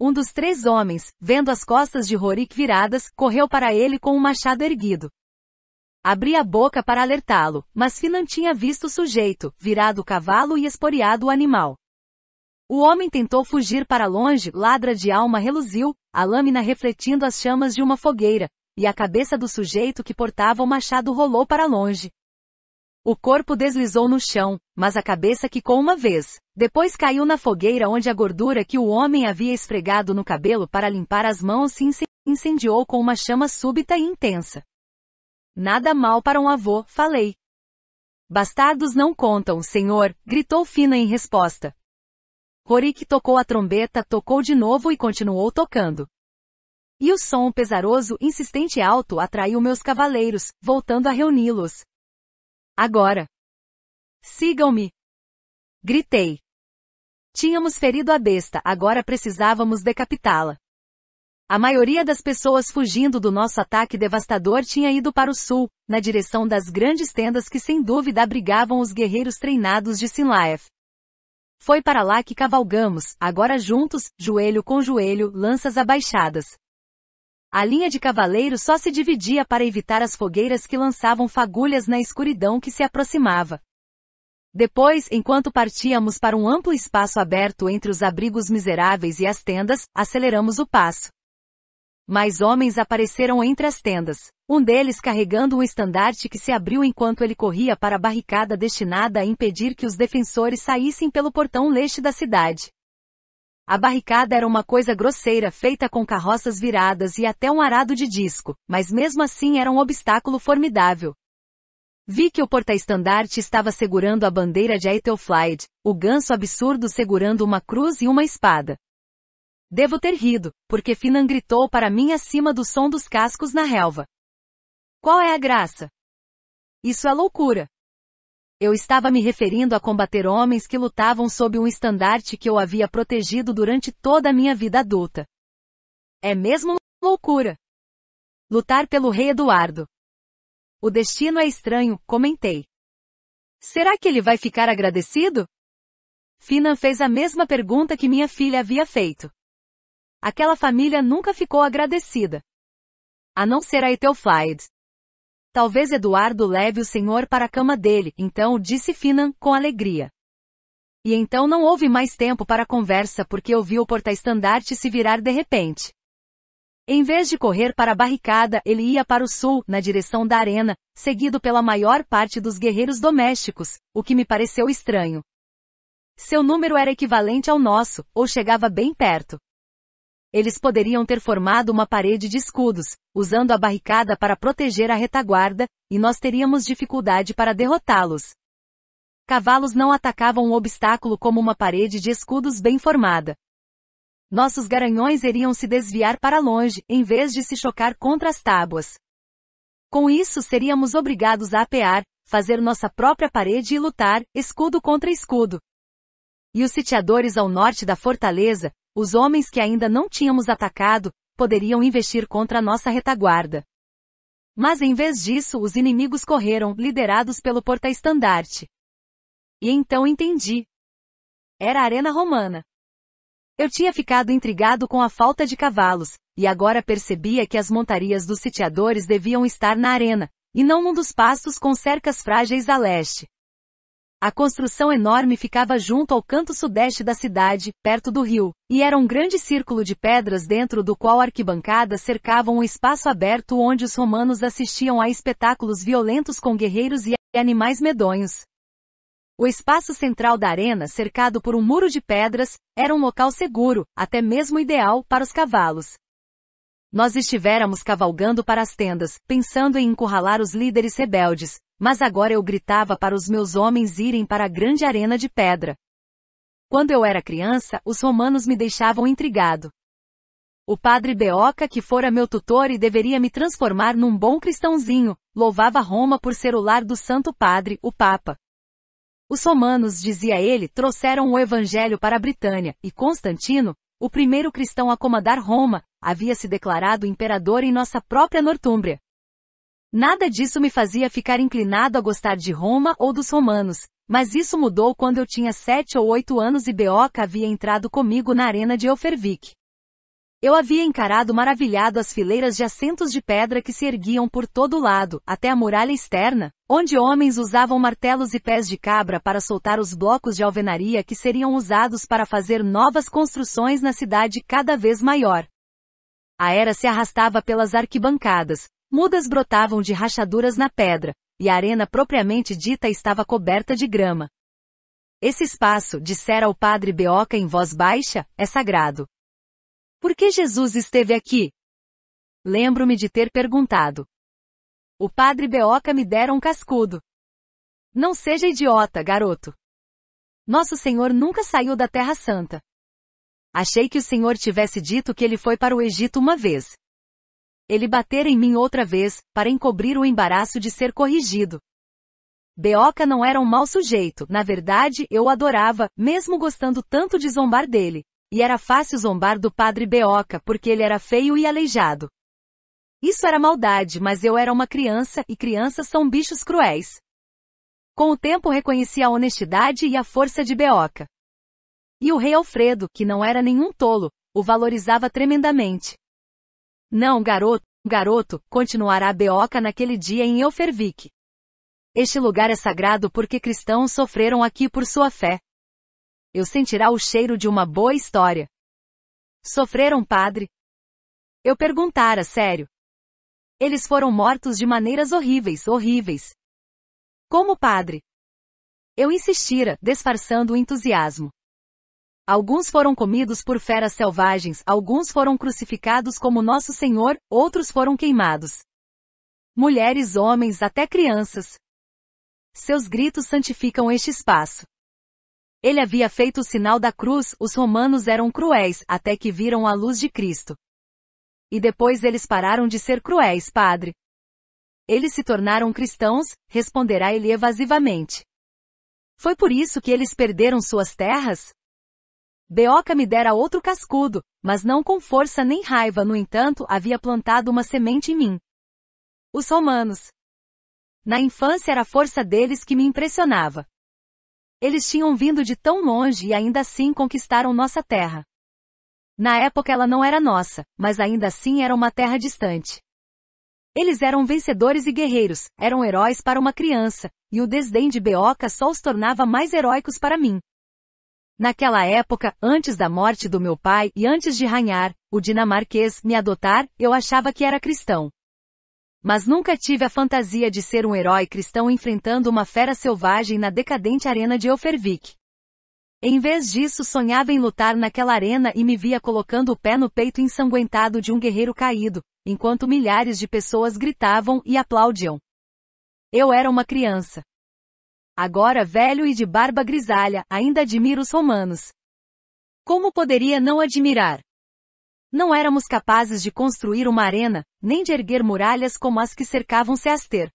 Um dos três homens, vendo as costas de Rorik viradas, correu para ele com um machado erguido. Abri a boca para alertá-lo, mas Finan tinha visto o sujeito, virado o cavalo e esporeado o animal. O homem tentou fugir para longe, ladra de alma reluziu, a lâmina refletindo as chamas de uma fogueira, e a cabeça do sujeito que portava o machado rolou para longe. O corpo deslizou no chão, mas a cabeça quicou uma vez. Depois caiu na fogueira onde a gordura que o homem havia esfregado no cabelo para limpar as mãos se incendiou com uma chama súbita e intensa. Nada mal para um avô, falei. Bastardos não contam, senhor, gritou Fina em resposta. Rorik tocou a trombeta, tocou de novo e continuou tocando. E o som pesaroso, insistente e alto atraiu meus cavaleiros, voltando a reuni-los. Agora! Sigam-me! Gritei. Tínhamos ferido a besta, agora precisávamos decapitá-la. A maioria das pessoas fugindo do nosso ataque devastador tinha ido para o sul, na direção das grandes tendas que sem dúvida abrigavam os guerreiros treinados de Sinlaef. Foi para lá que cavalgamos, agora juntos, joelho com joelho, lanças abaixadas. A linha de cavaleiros só se dividia para evitar as fogueiras que lançavam fagulhas na escuridão que se aproximava. Depois, enquanto partíamos para um amplo espaço aberto entre os abrigos miseráveis e as tendas, aceleramos o passo. Mais homens apareceram entre as tendas, um deles carregando um estandarte que se abriu enquanto ele corria para a barricada destinada a impedir que os defensores saíssem pelo portão leste da cidade. A barricada era uma coisa grosseira feita com carroças viradas e até um arado de disco, mas mesmo assim era um obstáculo formidável. Vi que o porta-estandarte estava segurando a bandeira de Eitelflaed, o ganso absurdo segurando uma cruz e uma espada. Devo ter rido, porque Finan gritou para mim acima do som dos cascos na relva. Qual é a graça? Isso é loucura. Eu estava me referindo a combater homens que lutavam sob um estandarte que eu havia protegido durante toda a minha vida adulta. É mesmo loucura. Lutar pelo rei Eduardo. O destino é estranho, comentei. Será que ele vai ficar agradecido? Finan fez a mesma pergunta que minha filha havia feito. Aquela família nunca ficou agradecida. A não ser a Etelflaed. Talvez Eduardo leve o senhor para a cama dele, então disse Finan com alegria. E então não houve mais tempo para conversa porque ouviu o porta-estandarte se virar de repente. Em vez de correr para a barricada, ele ia para o sul, na direção da arena, seguido pela maior parte dos guerreiros domésticos, o que me pareceu estranho. Seu número era equivalente ao nosso, ou chegava bem perto. Eles poderiam ter formado uma parede de escudos, usando a barricada para proteger a retaguarda, e nós teríamos dificuldade para derrotá-los. Cavalos não atacavam o um obstáculo como uma parede de escudos bem formada. Nossos garanhões iriam se desviar para longe, em vez de se chocar contra as tábuas. Com isso seríamos obrigados a apear, fazer nossa própria parede e lutar, escudo contra escudo. E os sitiadores ao norte da fortaleza, os homens que ainda não tínhamos atacado, poderiam investir contra nossa retaguarda. Mas em vez disso os inimigos correram, liderados pelo porta-estandarte. E então entendi. Era a arena romana. Eu tinha ficado intrigado com a falta de cavalos, e agora percebia que as montarias dos sitiadores deviam estar na arena, e não num dos pastos com cercas frágeis a leste. A construção enorme ficava junto ao canto sudeste da cidade, perto do rio, e era um grande círculo de pedras dentro do qual arquibancadas cercavam um espaço aberto onde os romanos assistiam a espetáculos violentos com guerreiros e animais medonhos. O espaço central da arena, cercado por um muro de pedras, era um local seguro, até mesmo ideal, para os cavalos. Nós estivéramos cavalgando para as tendas, pensando em encurralar os líderes rebeldes, mas agora eu gritava para os meus homens irem para a grande arena de pedra. Quando eu era criança, os romanos me deixavam intrigado. O padre Beoca, que fora meu tutor e deveria me transformar num bom cristãozinho, louvava Roma por ser o lar do Santo Padre, o Papa. Os romanos, dizia ele, trouxeram o Evangelho para a Britânia, e Constantino, o primeiro cristão a comandar Roma, havia se declarado imperador em nossa própria Nortúmbria. Nada disso me fazia ficar inclinado a gostar de Roma ou dos romanos, mas isso mudou quando eu tinha sete ou oito anos e Beoca havia entrado comigo na arena de Elfervik. Eu havia encarado maravilhado as fileiras de assentos de pedra que se erguiam por todo lado, até a muralha externa, onde homens usavam martelos e pés de cabra para soltar os blocos de alvenaria que seriam usados para fazer novas construções na cidade cada vez maior. A era se arrastava pelas arquibancadas, Mudas brotavam de rachaduras na pedra, e a arena propriamente dita estava coberta de grama. Esse espaço, dissera o padre Beoca em voz baixa, é sagrado. Por que Jesus esteve aqui? Lembro-me de ter perguntado. O padre Beoca me dera um cascudo. Não seja idiota, garoto. Nosso Senhor nunca saiu da Terra Santa. Achei que o Senhor tivesse dito que ele foi para o Egito uma vez, ele bater em mim outra vez, para encobrir o embaraço de ser corrigido. Beoca não era um mau sujeito, na verdade, eu o adorava, mesmo gostando tanto de zombar dele. E era fácil zombar do padre Beoca porque ele era feio e aleijado. Isso era maldade, mas eu era uma criança, e crianças são bichos cruéis. Com o tempo reconheci a honestidade e a força de Beoca. E o rei Alfredo, que não era nenhum tolo, o valorizava tremendamente. Não, garoto, garoto, continuará a beoca naquele dia em Eufervik. Este lugar é sagrado porque cristãos sofreram aqui por sua fé. Eu sentirá o cheiro de uma boa história. Sofreram, padre? Eu perguntara, sério. Eles foram mortos de maneiras horríveis, horríveis. Como padre? Eu insistira, disfarçando o entusiasmo. Alguns foram comidos por feras selvagens, alguns foram crucificados como Nosso Senhor, outros foram queimados. Mulheres, homens, até crianças. Seus gritos santificam este espaço. Ele havia feito o sinal da cruz, os romanos eram cruéis, até que viram a luz de Cristo. E depois eles pararam de ser cruéis, padre. Eles se tornaram cristãos, responderá ele evasivamente. Foi por isso que eles perderam suas terras? Beoca me dera outro cascudo, mas não com força nem raiva, no entanto, havia plantado uma semente em mim. Os romanos. Na infância era a força deles que me impressionava. Eles tinham vindo de tão longe e ainda assim conquistaram nossa terra. Na época ela não era nossa, mas ainda assim era uma terra distante. Eles eram vencedores e guerreiros, eram heróis para uma criança, e o desdém de Beoca só os tornava mais heróicos para mim. Naquela época, antes da morte do meu pai e antes de Ranhar, o dinamarquês, me adotar, eu achava que era cristão. Mas nunca tive a fantasia de ser um herói cristão enfrentando uma fera selvagem na decadente arena de Ofervik. Em vez disso, sonhava em lutar naquela arena e me via colocando o pé no peito ensanguentado de um guerreiro caído, enquanto milhares de pessoas gritavam e aplaudiam. Eu era uma criança agora velho e de barba grisalha, ainda admira os romanos. Como poderia não admirar? Não éramos capazes de construir uma arena, nem de erguer muralhas como as que cercavam Seaster.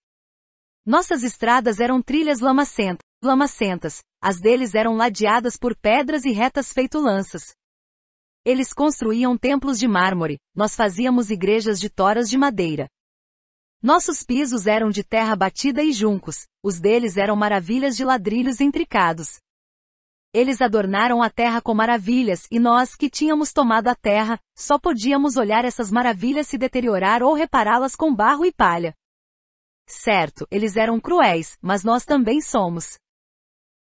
Nossas estradas eram trilhas lamacentas, as deles eram ladeadas por pedras e retas feito lanças. Eles construíam templos de mármore, nós fazíamos igrejas de toras de madeira, nossos pisos eram de terra batida e juncos, os deles eram maravilhas de ladrilhos intricados. Eles adornaram a terra com maravilhas e nós, que tínhamos tomado a terra, só podíamos olhar essas maravilhas se deteriorar ou repará-las com barro e palha. Certo, eles eram cruéis, mas nós também somos.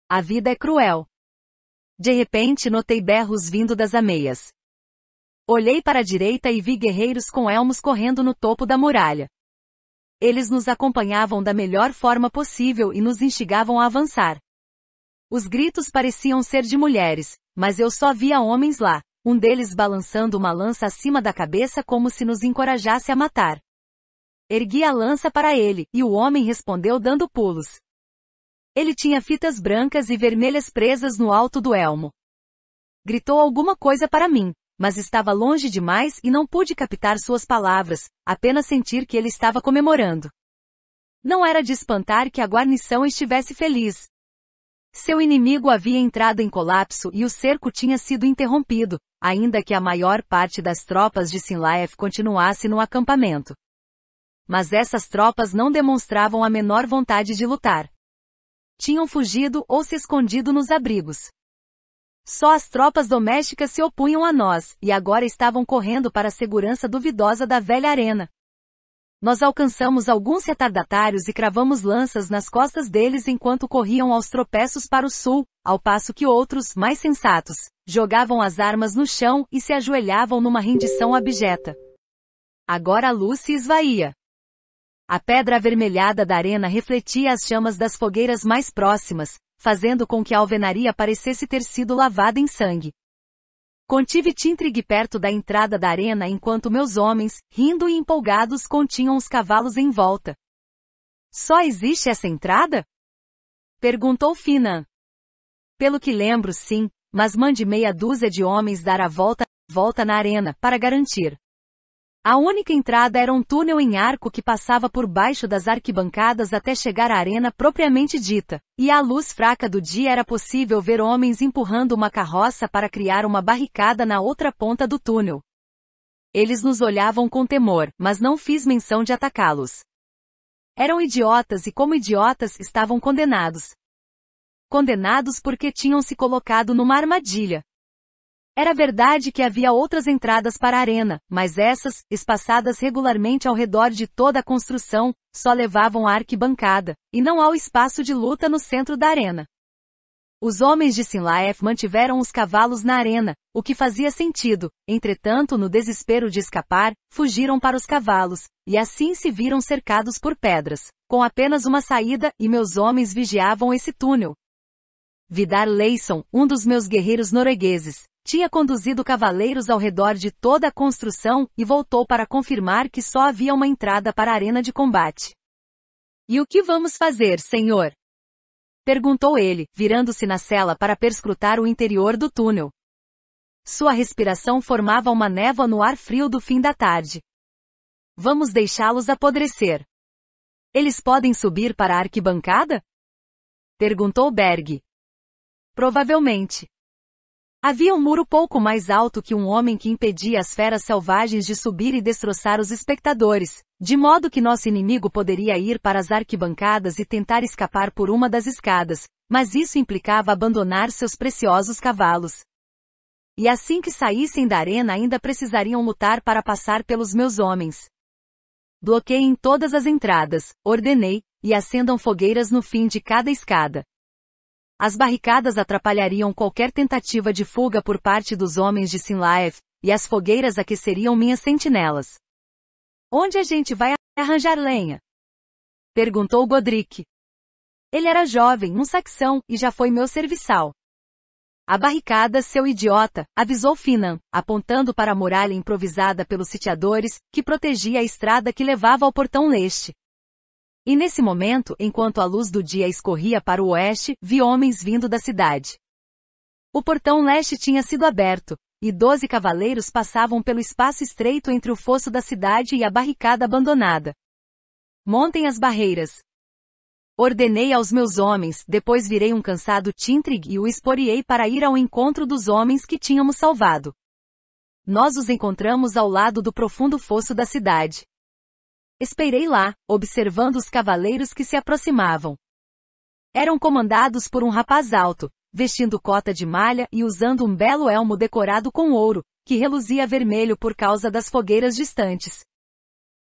A vida é cruel. De repente notei berros vindo das ameias. Olhei para a direita e vi guerreiros com elmos correndo no topo da muralha. Eles nos acompanhavam da melhor forma possível e nos instigavam a avançar. Os gritos pareciam ser de mulheres, mas eu só via homens lá, um deles balançando uma lança acima da cabeça como se nos encorajasse a matar. Ergui a lança para ele, e o homem respondeu dando pulos. Ele tinha fitas brancas e vermelhas presas no alto do elmo. Gritou alguma coisa para mim, mas estava longe demais e não pude captar suas palavras, apenas sentir que ele estava comemorando. Não era de espantar que a guarnição estivesse feliz. Seu inimigo havia entrado em colapso e o cerco tinha sido interrompido, ainda que a maior parte das tropas de Sinlaef continuasse no acampamento. Mas essas tropas não demonstravam a menor vontade de lutar. Tinham fugido ou se escondido nos abrigos. Só as tropas domésticas se opunham a nós, e agora estavam correndo para a segurança duvidosa da velha arena. Nós alcançamos alguns retardatários e cravamos lanças nas costas deles enquanto corriam aos tropeços para o sul, ao passo que outros, mais sensatos, jogavam as armas no chão e se ajoelhavam numa rendição abjeta. Agora a luz se esvaía. A pedra avermelhada da arena refletia as chamas das fogueiras mais próximas, fazendo com que a alvenaria parecesse ter sido lavada em sangue. Contive Tintrig perto da entrada da arena enquanto meus homens, rindo e empolgados, continham os cavalos em volta. Só existe essa entrada? Perguntou Finan. Pelo que lembro, sim, mas mande meia dúzia de homens dar a volta, volta na arena, para garantir. A única entrada era um túnel em arco que passava por baixo das arquibancadas até chegar à arena propriamente dita, e à luz fraca do dia era possível ver homens empurrando uma carroça para criar uma barricada na outra ponta do túnel. Eles nos olhavam com temor, mas não fiz menção de atacá-los. Eram idiotas e, como idiotas, estavam condenados. Condenados porque tinham se colocado numa armadilha. Era verdade que havia outras entradas para a arena, mas essas, espaçadas regularmente ao redor de toda a construção, só levavam à arquibancada, e não ao espaço de luta no centro da arena. Os homens de Sinlaef mantiveram os cavalos na arena, o que fazia sentido, entretanto, no desespero de escapar, fugiram para os cavalos, e assim se viram cercados por pedras, com apenas uma saída, e meus homens vigiavam esse túnel. Vidar Leison, um dos meus guerreiros noruegueses, tinha conduzido cavaleiros ao redor de toda a construção e voltou para confirmar que só havia uma entrada para a arena de combate. E o que vamos fazer, senhor? Perguntou ele, virando-se na cela para perscrutar o interior do túnel. Sua respiração formava uma névoa no ar frio do fim da tarde. Vamos deixá-los apodrecer. Eles podem subir para a arquibancada? Perguntou Berg. Provavelmente. Havia um muro pouco mais alto que um homem que impedia as feras selvagens de subir e destroçar os espectadores, de modo que nosso inimigo poderia ir para as arquibancadas e tentar escapar por uma das escadas, mas isso implicava abandonar seus preciosos cavalos. E assim que saíssem da arena ainda precisariam lutar para passar pelos meus homens. Bloqueiem todas as entradas, ordenei, e acendam fogueiras no fim de cada escada. As barricadas atrapalhariam qualquer tentativa de fuga por parte dos homens de Sinlaev, e as fogueiras aqueceriam minhas sentinelas. Onde a gente vai arranjar lenha? Perguntou Godric. Ele era jovem, um saxão, e já foi meu serviçal. A barricada, seu idiota, avisou Finan, apontando para a muralha improvisada pelos sitiadores, que protegia a estrada que levava ao portão leste. E nesse momento, enquanto a luz do dia escorria para o oeste, vi homens vindo da cidade. O portão leste tinha sido aberto, e doze cavaleiros passavam pelo espaço estreito entre o fosso da cidade e a barricada abandonada. Montem as barreiras. Ordenei aos meus homens, depois virei um cansado Tintrig e o esporei para ir ao encontro dos homens que tínhamos salvado. Nós os encontramos ao lado do profundo fosso da cidade. Esperei lá, observando os cavaleiros que se aproximavam. Eram comandados por um rapaz alto, vestindo cota de malha e usando um belo elmo decorado com ouro, que reluzia vermelho por causa das fogueiras distantes.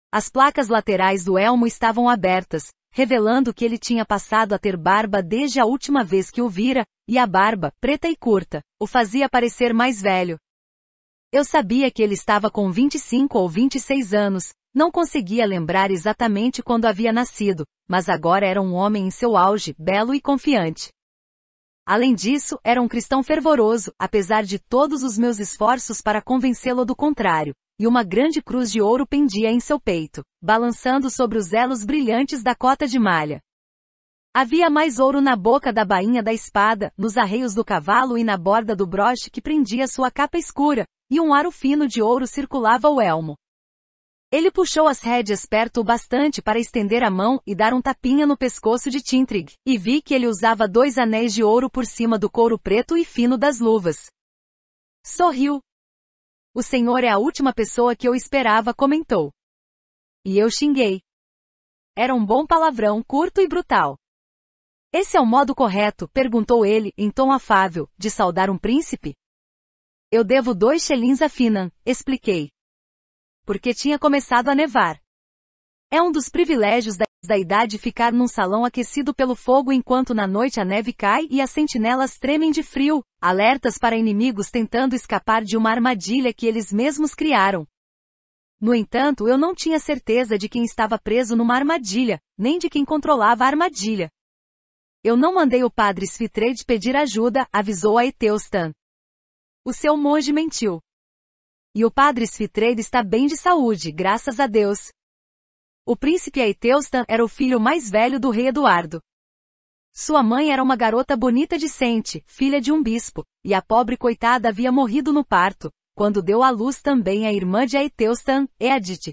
As placas laterais do elmo estavam abertas, revelando que ele tinha passado a ter barba desde a última vez que o vira, e a barba, preta e curta, o fazia parecer mais velho. Eu sabia que ele estava com 25 ou 26 anos, não conseguia lembrar exatamente quando havia nascido, mas agora era um homem em seu auge, belo e confiante. Além disso, era um cristão fervoroso, apesar de todos os meus esforços para convencê-lo do contrário, e uma grande cruz de ouro pendia em seu peito, balançando sobre os elos brilhantes da cota de malha. Havia mais ouro na boca da bainha da espada, nos arreios do cavalo e na borda do broche que prendia sua capa escura, e um aro fino de ouro circulava o elmo. Ele puxou as rédeas perto o bastante para estender a mão e dar um tapinha no pescoço de Tintrig, e vi que ele usava dois anéis de ouro por cima do couro preto e fino das luvas. Sorriu. O senhor é a última pessoa que eu esperava, comentou. E eu xinguei. Era um bom palavrão, curto e brutal. Esse é o modo correto, perguntou ele, em tom afável, de saudar um príncipe? Eu devo dois chelins a Finan, expliquei porque tinha começado a nevar. É um dos privilégios da, da idade ficar num salão aquecido pelo fogo enquanto na noite a neve cai e as sentinelas tremem de frio, alertas para inimigos tentando escapar de uma armadilha que eles mesmos criaram. No entanto, eu não tinha certeza de quem estava preso numa armadilha, nem de quem controlava a armadilha. Eu não mandei o padre Svitred pedir ajuda, avisou a Eteustan. O seu monge mentiu. E o padre Svitrade está bem de saúde, graças a Deus. O príncipe Aeteustan era o filho mais velho do rei Eduardo. Sua mãe era uma garota bonita decente, filha de um bispo, e a pobre coitada havia morrido no parto, quando deu à luz também a irmã de Aeteustan, Edith.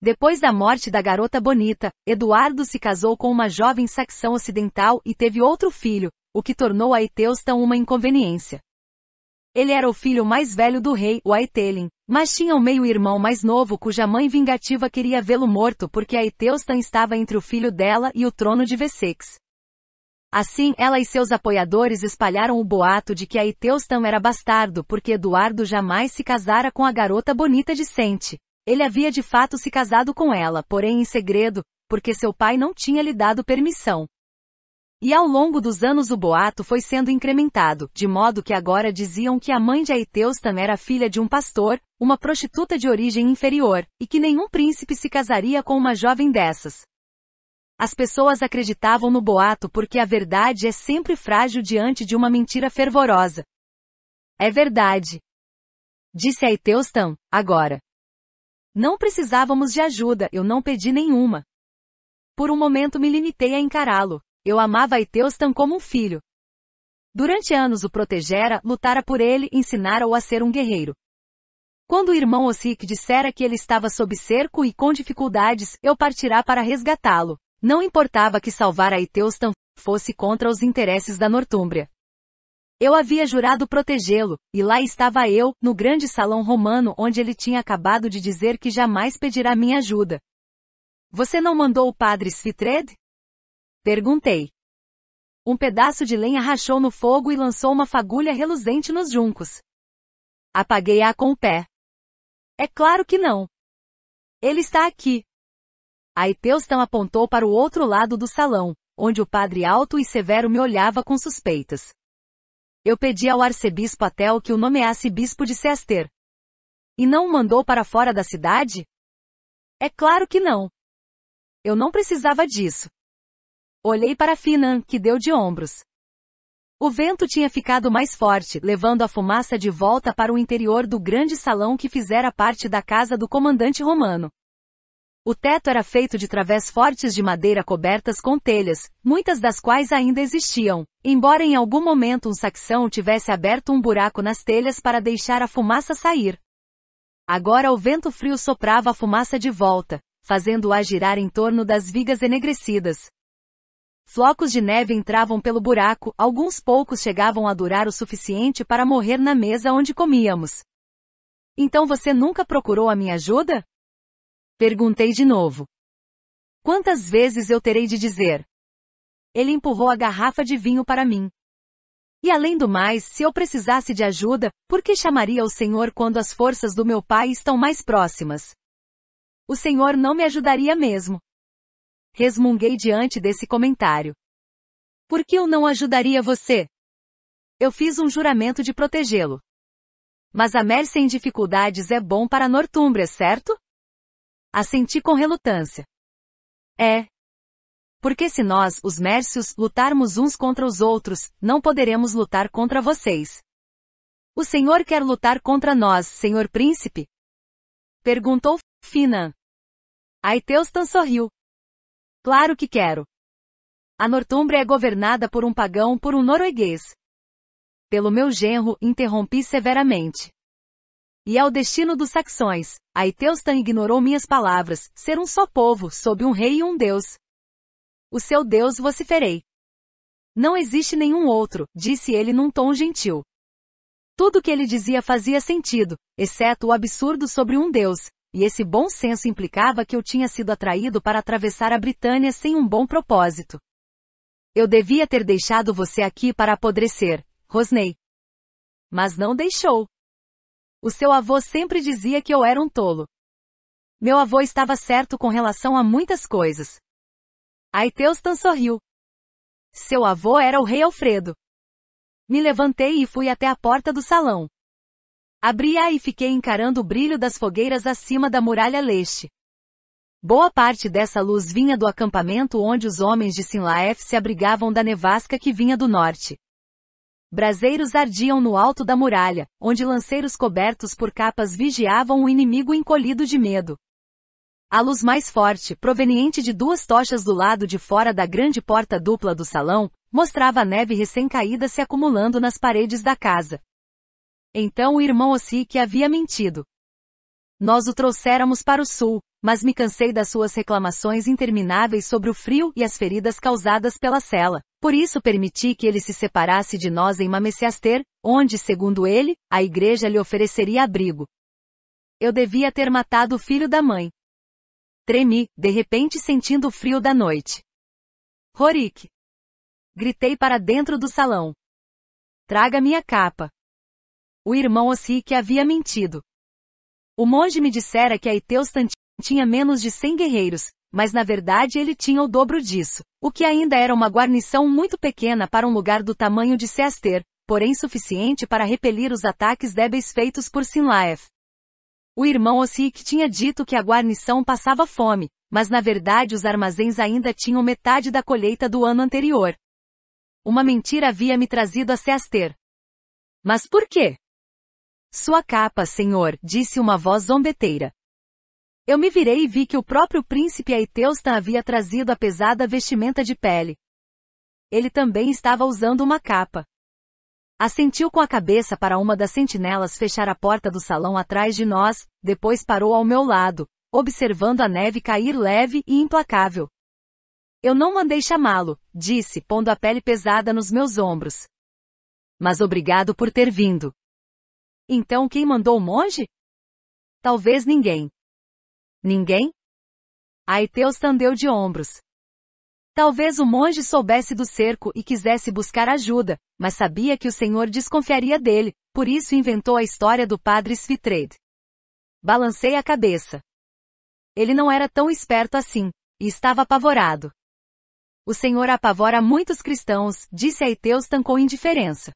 Depois da morte da garota bonita, Eduardo se casou com uma jovem saxão ocidental e teve outro filho, o que tornou Aeteustan uma inconveniência. Ele era o filho mais velho do rei, o Aetelin, mas tinha um meio-irmão mais novo cuja mãe vingativa queria vê-lo morto porque Aeteustan estava entre o filho dela e o trono de Vessex. Assim, ela e seus apoiadores espalharam o boato de que Aeteustan era bastardo porque Eduardo jamais se casara com a garota bonita de Sente. Ele havia de fato se casado com ela, porém em segredo, porque seu pai não tinha lhe dado permissão. E ao longo dos anos o boato foi sendo incrementado, de modo que agora diziam que a mãe de Aeteustan era filha de um pastor, uma prostituta de origem inferior, e que nenhum príncipe se casaria com uma jovem dessas. As pessoas acreditavam no boato porque a verdade é sempre frágil diante de uma mentira fervorosa. É verdade. Disse Aeteustan, agora. Não precisávamos de ajuda, eu não pedi nenhuma. Por um momento me limitei a encará-lo. Eu amava Eteustan como um filho. Durante anos o protegera, lutara por ele, ensinara-o a ser um guerreiro. Quando o irmão Osric dissera que ele estava sob cerco e com dificuldades, eu partirá para resgatá-lo. Não importava que salvar a fosse contra os interesses da Nortúmbria. Eu havia jurado protegê-lo, e lá estava eu, no grande salão romano onde ele tinha acabado de dizer que jamais pedirá minha ajuda. Você não mandou o padre Svitred? Perguntei. Um pedaço de lenha rachou no fogo e lançou uma fagulha reluzente nos juncos. Apaguei-a com o pé. É claro que não. Ele está aqui. Aiteustan então apontou para o outro lado do salão, onde o padre alto e severo me olhava com suspeitas. Eu pedi ao arcebispo Atel que o nomeasse bispo de Sester. E não o mandou para fora da cidade? É claro que não. Eu não precisava disso. Olhei para Finan, que deu de ombros. O vento tinha ficado mais forte, levando a fumaça de volta para o interior do grande salão que fizera parte da casa do comandante romano. O teto era feito de través fortes de madeira cobertas com telhas, muitas das quais ainda existiam, embora em algum momento um saxão tivesse aberto um buraco nas telhas para deixar a fumaça sair. Agora o vento frio soprava a fumaça de volta, fazendo-a girar em torno das vigas enegrecidas, Flocos de neve entravam pelo buraco, alguns poucos chegavam a durar o suficiente para morrer na mesa onde comíamos. Então você nunca procurou a minha ajuda? Perguntei de novo. Quantas vezes eu terei de dizer? Ele empurrou a garrafa de vinho para mim. E além do mais, se eu precisasse de ajuda, por que chamaria o Senhor quando as forças do meu pai estão mais próximas? O Senhor não me ajudaria mesmo resmunguei diante desse comentário. Por que eu não ajudaria você? Eu fiz um juramento de protegê-lo. Mas a Mércia em dificuldades é bom para Nortúmbria, certo? Assenti com relutância. É. Porque se nós, os Mércios, lutarmos uns contra os outros, não poderemos lutar contra vocês. O senhor quer lutar contra nós, senhor príncipe? Perguntou Finan. Aiteustan sorriu. Claro que quero. A Northumbria é governada por um pagão por um norueguês. Pelo meu genro, interrompi severamente. E ao destino dos saxões, Aitelstan ignorou minhas palavras, ser um só povo, sob um rei e um deus. O seu deus vociferei. Não existe nenhum outro, disse ele num tom gentil. Tudo o que ele dizia fazia sentido, exceto o absurdo sobre um deus, e esse bom senso implicava que eu tinha sido atraído para atravessar a Britânia sem um bom propósito. Eu devia ter deixado você aqui para apodrecer, rosnei. Mas não deixou. O seu avô sempre dizia que eu era um tolo. Meu avô estava certo com relação a muitas coisas. Aiteustan sorriu. Seu avô era o rei Alfredo. Me levantei e fui até a porta do salão. Abri-a e fiquei encarando o brilho das fogueiras acima da muralha leste. Boa parte dessa luz vinha do acampamento onde os homens de Sinlaef se abrigavam da nevasca que vinha do norte. Braseiros ardiam no alto da muralha, onde lanceiros cobertos por capas vigiavam o inimigo encolhido de medo. A luz mais forte, proveniente de duas tochas do lado de fora da grande porta dupla do salão, mostrava a neve recém-caída se acumulando nas paredes da casa. Então o irmão que havia mentido. Nós o trouxéramos para o sul, mas me cansei das suas reclamações intermináveis sobre o frio e as feridas causadas pela cela. Por isso permiti que ele se separasse de nós em Mameciaster, onde, segundo ele, a igreja lhe ofereceria abrigo. Eu devia ter matado o filho da mãe. Tremi, de repente sentindo o frio da noite. Rorik! Gritei para dentro do salão. Traga minha capa o irmão Ossi que havia mentido. O monge me dissera que Aiteustan tinha menos de 100 guerreiros, mas na verdade ele tinha o dobro disso, o que ainda era uma guarnição muito pequena para um lugar do tamanho de Seaster, porém suficiente para repelir os ataques débeis feitos por Sinlaef. O irmão Osik tinha dito que a guarnição passava fome, mas na verdade os armazéns ainda tinham metade da colheita do ano anterior. Uma mentira havia me trazido a Seaster. Mas por quê? Sua capa, senhor, disse uma voz zombeteira. Eu me virei e vi que o próprio príncipe Aeteusta havia trazido a pesada vestimenta de pele. Ele também estava usando uma capa. Assentiu com a cabeça para uma das sentinelas fechar a porta do salão atrás de nós, depois parou ao meu lado, observando a neve cair leve e implacável. Eu não mandei chamá-lo, disse, pondo a pele pesada nos meus ombros. Mas obrigado por ter vindo. Então quem mandou o monge? Talvez ninguém. Ninguém? Aeteus tandeu de ombros. Talvez o monge soubesse do cerco e quisesse buscar ajuda, mas sabia que o senhor desconfiaria dele, por isso inventou a história do padre Svitred. Balancei a cabeça. Ele não era tão esperto assim, e estava apavorado. O senhor apavora muitos cristãos, disse Aeteus com indiferença.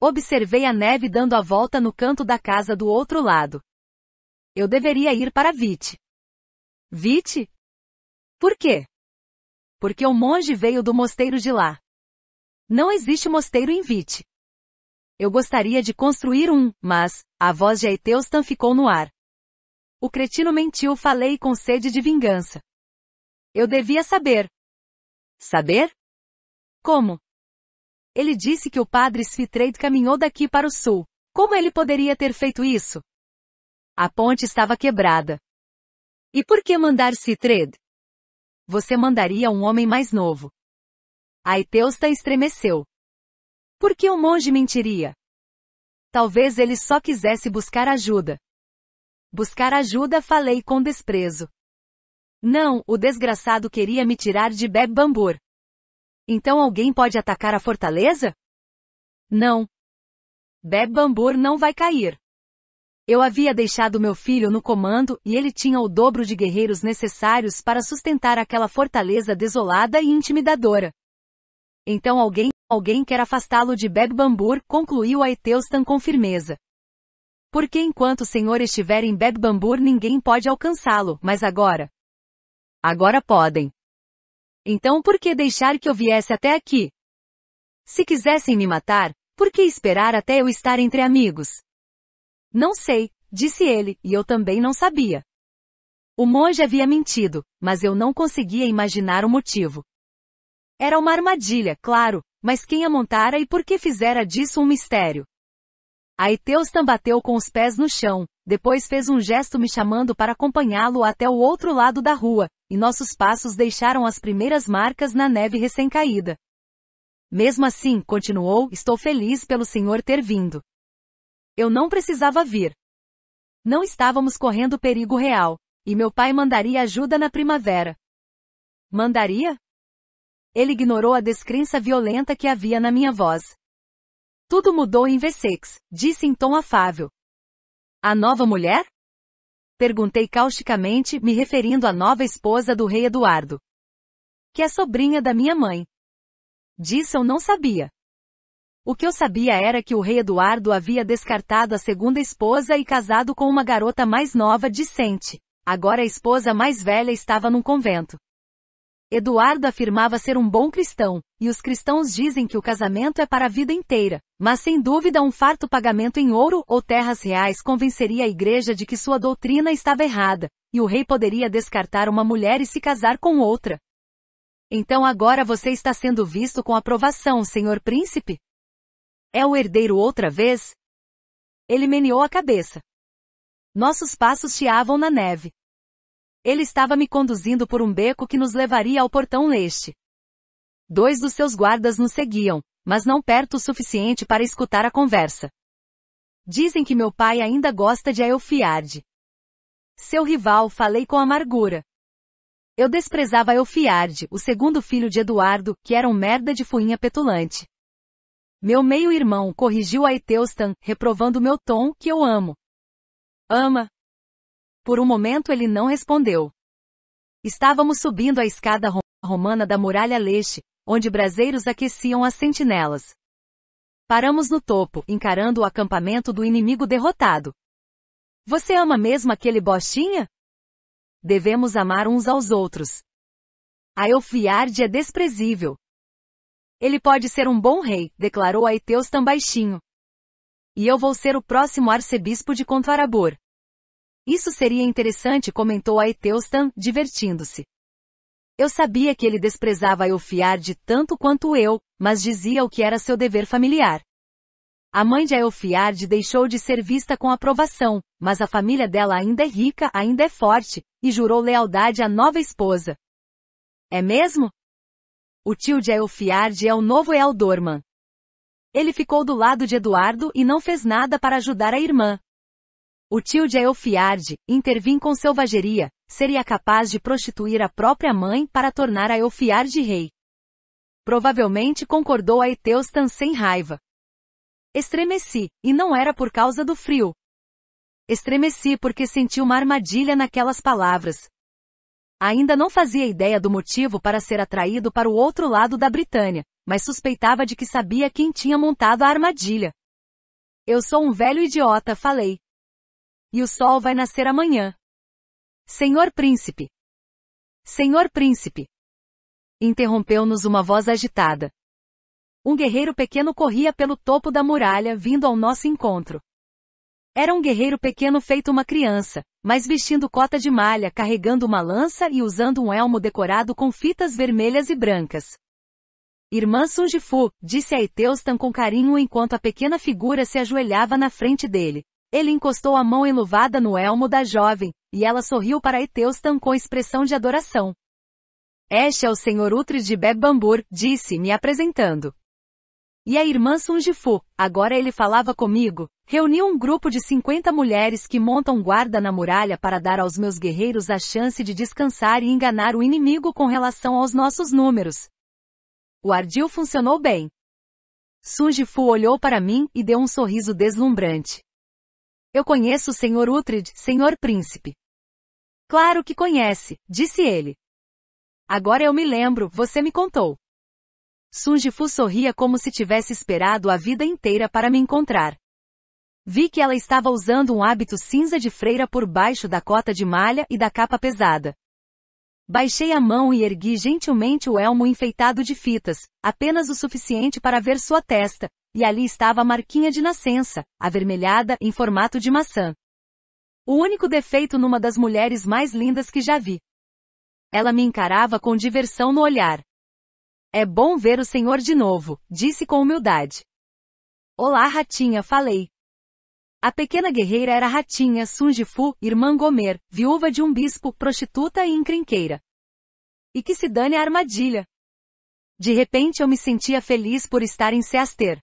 Observei a neve dando a volta no canto da casa do outro lado. Eu deveria ir para Vite. Vite? Por quê? Porque o monge veio do mosteiro de lá. Não existe mosteiro em Vite. Eu gostaria de construir um, mas, a voz de Aeteustan ficou no ar. O cretino mentiu, falei com sede de vingança. Eu devia saber. Saber? Como? Ele disse que o padre Svitrade caminhou daqui para o sul. Como ele poderia ter feito isso? A ponte estava quebrada. E por que mandar Svitrade? Você mandaria um homem mais novo. Aiteusta estremeceu. Por que o monge mentiria? Talvez ele só quisesse buscar ajuda. Buscar ajuda falei com desprezo. Não, o desgraçado queria me tirar de Beb Bambur. Então alguém pode atacar a fortaleza? Não. Beb Bambur não vai cair. Eu havia deixado meu filho no comando e ele tinha o dobro de guerreiros necessários para sustentar aquela fortaleza desolada e intimidadora. Então alguém, alguém quer afastá-lo de Beb Bambur, concluiu Aeteustan com firmeza. Porque enquanto o Senhor estiver em Beb Bambur ninguém pode alcançá-lo, mas agora. Agora podem. Então por que deixar que eu viesse até aqui? Se quisessem me matar, por que esperar até eu estar entre amigos? Não sei, disse ele, e eu também não sabia. O monge havia mentido, mas eu não conseguia imaginar o motivo. Era uma armadilha, claro, mas quem a montara e por que fizera disso um mistério? Aeteus bateu com os pés no chão, depois fez um gesto me chamando para acompanhá-lo até o outro lado da rua, e nossos passos deixaram as primeiras marcas na neve recém-caída. Mesmo assim, continuou, estou feliz pelo senhor ter vindo. Eu não precisava vir. Não estávamos correndo perigo real, e meu pai mandaria ajuda na primavera. Mandaria? Ele ignorou a descrença violenta que havia na minha voz. Tudo mudou em Vessex, disse em tom afável. A nova mulher? Perguntei causticamente, me referindo à nova esposa do rei Eduardo. Que é sobrinha da minha mãe. Disso eu não sabia. O que eu sabia era que o rei Eduardo havia descartado a segunda esposa e casado com uma garota mais nova decente. Agora a esposa mais velha estava num convento. Eduardo afirmava ser um bom cristão, e os cristãos dizem que o casamento é para a vida inteira, mas sem dúvida um farto pagamento em ouro ou terras reais convenceria a igreja de que sua doutrina estava errada, e o rei poderia descartar uma mulher e se casar com outra. Então agora você está sendo visto com aprovação, senhor príncipe? É o herdeiro outra vez? Ele meneou a cabeça. Nossos passos chiavam na neve. Ele estava me conduzindo por um beco que nos levaria ao portão leste. Dois dos seus guardas nos seguiam, mas não perto o suficiente para escutar a conversa. Dizem que meu pai ainda gosta de Elfiard. Seu rival, falei com amargura. Eu desprezava Elfiard, o segundo filho de Eduardo, que era um merda de fuinha petulante. Meu meio-irmão corrigiu a Eteustan, reprovando meu tom, que eu amo. Ama, por um momento ele não respondeu. Estávamos subindo a escada romana da muralha leste, onde braseiros aqueciam as sentinelas. Paramos no topo, encarando o acampamento do inimigo derrotado. Você ama mesmo aquele bostinha? Devemos amar uns aos outros. A Elfiarde é desprezível. Ele pode ser um bom rei, declarou Aeteus tão baixinho. E eu vou ser o próximo arcebispo de Contarabor. Isso seria interessante, comentou a Eteustan, divertindo-se. Eu sabia que ele desprezava Eufiarde tanto quanto eu, mas dizia o que era seu dever familiar. A mãe de Elfiard deixou de ser vista com aprovação, mas a família dela ainda é rica, ainda é forte, e jurou lealdade à nova esposa. É mesmo? O tio de Elfiard é o novo Ealdorman. Ele ficou do lado de Eduardo e não fez nada para ajudar a irmã. O tio de Elfiard, intervim com selvageria, seria capaz de prostituir a própria mãe para tornar a Elfiard rei. Provavelmente concordou a Eteustan sem raiva. Estremeci, e não era por causa do frio. Estremeci porque senti uma armadilha naquelas palavras. Ainda não fazia ideia do motivo para ser atraído para o outro lado da Britânia, mas suspeitava de que sabia quem tinha montado a armadilha. Eu sou um velho idiota, falei. E o sol vai nascer amanhã. Senhor príncipe! Senhor príncipe! Interrompeu-nos uma voz agitada. Um guerreiro pequeno corria pelo topo da muralha vindo ao nosso encontro. Era um guerreiro pequeno feito uma criança, mas vestindo cota de malha, carregando uma lança e usando um elmo decorado com fitas vermelhas e brancas. Irmã Sunjifu, disse a Eteustan com carinho enquanto a pequena figura se ajoelhava na frente dele, ele encostou a mão enluvada no elmo da jovem, e ela sorriu para Eteustan com expressão de adoração. Este é o senhor Utrid de Bebambur, disse, me apresentando. E a irmã Sunjifu, agora ele falava comigo, reuniu um grupo de 50 mulheres que montam guarda na muralha para dar aos meus guerreiros a chance de descansar e enganar o inimigo com relação aos nossos números. O ardil funcionou bem. Sunjifu olhou para mim e deu um sorriso deslumbrante. Eu conheço o Sr. Utrid, Sr. Príncipe. Claro que conhece, disse ele. Agora eu me lembro, você me contou. Sunjifu sorria como se tivesse esperado a vida inteira para me encontrar. Vi que ela estava usando um hábito cinza de freira por baixo da cota de malha e da capa pesada. Baixei a mão e ergui gentilmente o elmo enfeitado de fitas, apenas o suficiente para ver sua testa, e ali estava a marquinha de nascença, avermelhada, em formato de maçã. O único defeito numa das mulheres mais lindas que já vi. Ela me encarava com diversão no olhar. É bom ver o senhor de novo, disse com humildade. Olá, ratinha, falei. A pequena guerreira era ratinha Sunjifu, irmã Gomer, viúva de um bispo, prostituta e encrenqueira. E que se dane a armadilha. De repente eu me sentia feliz por estar em Seaster.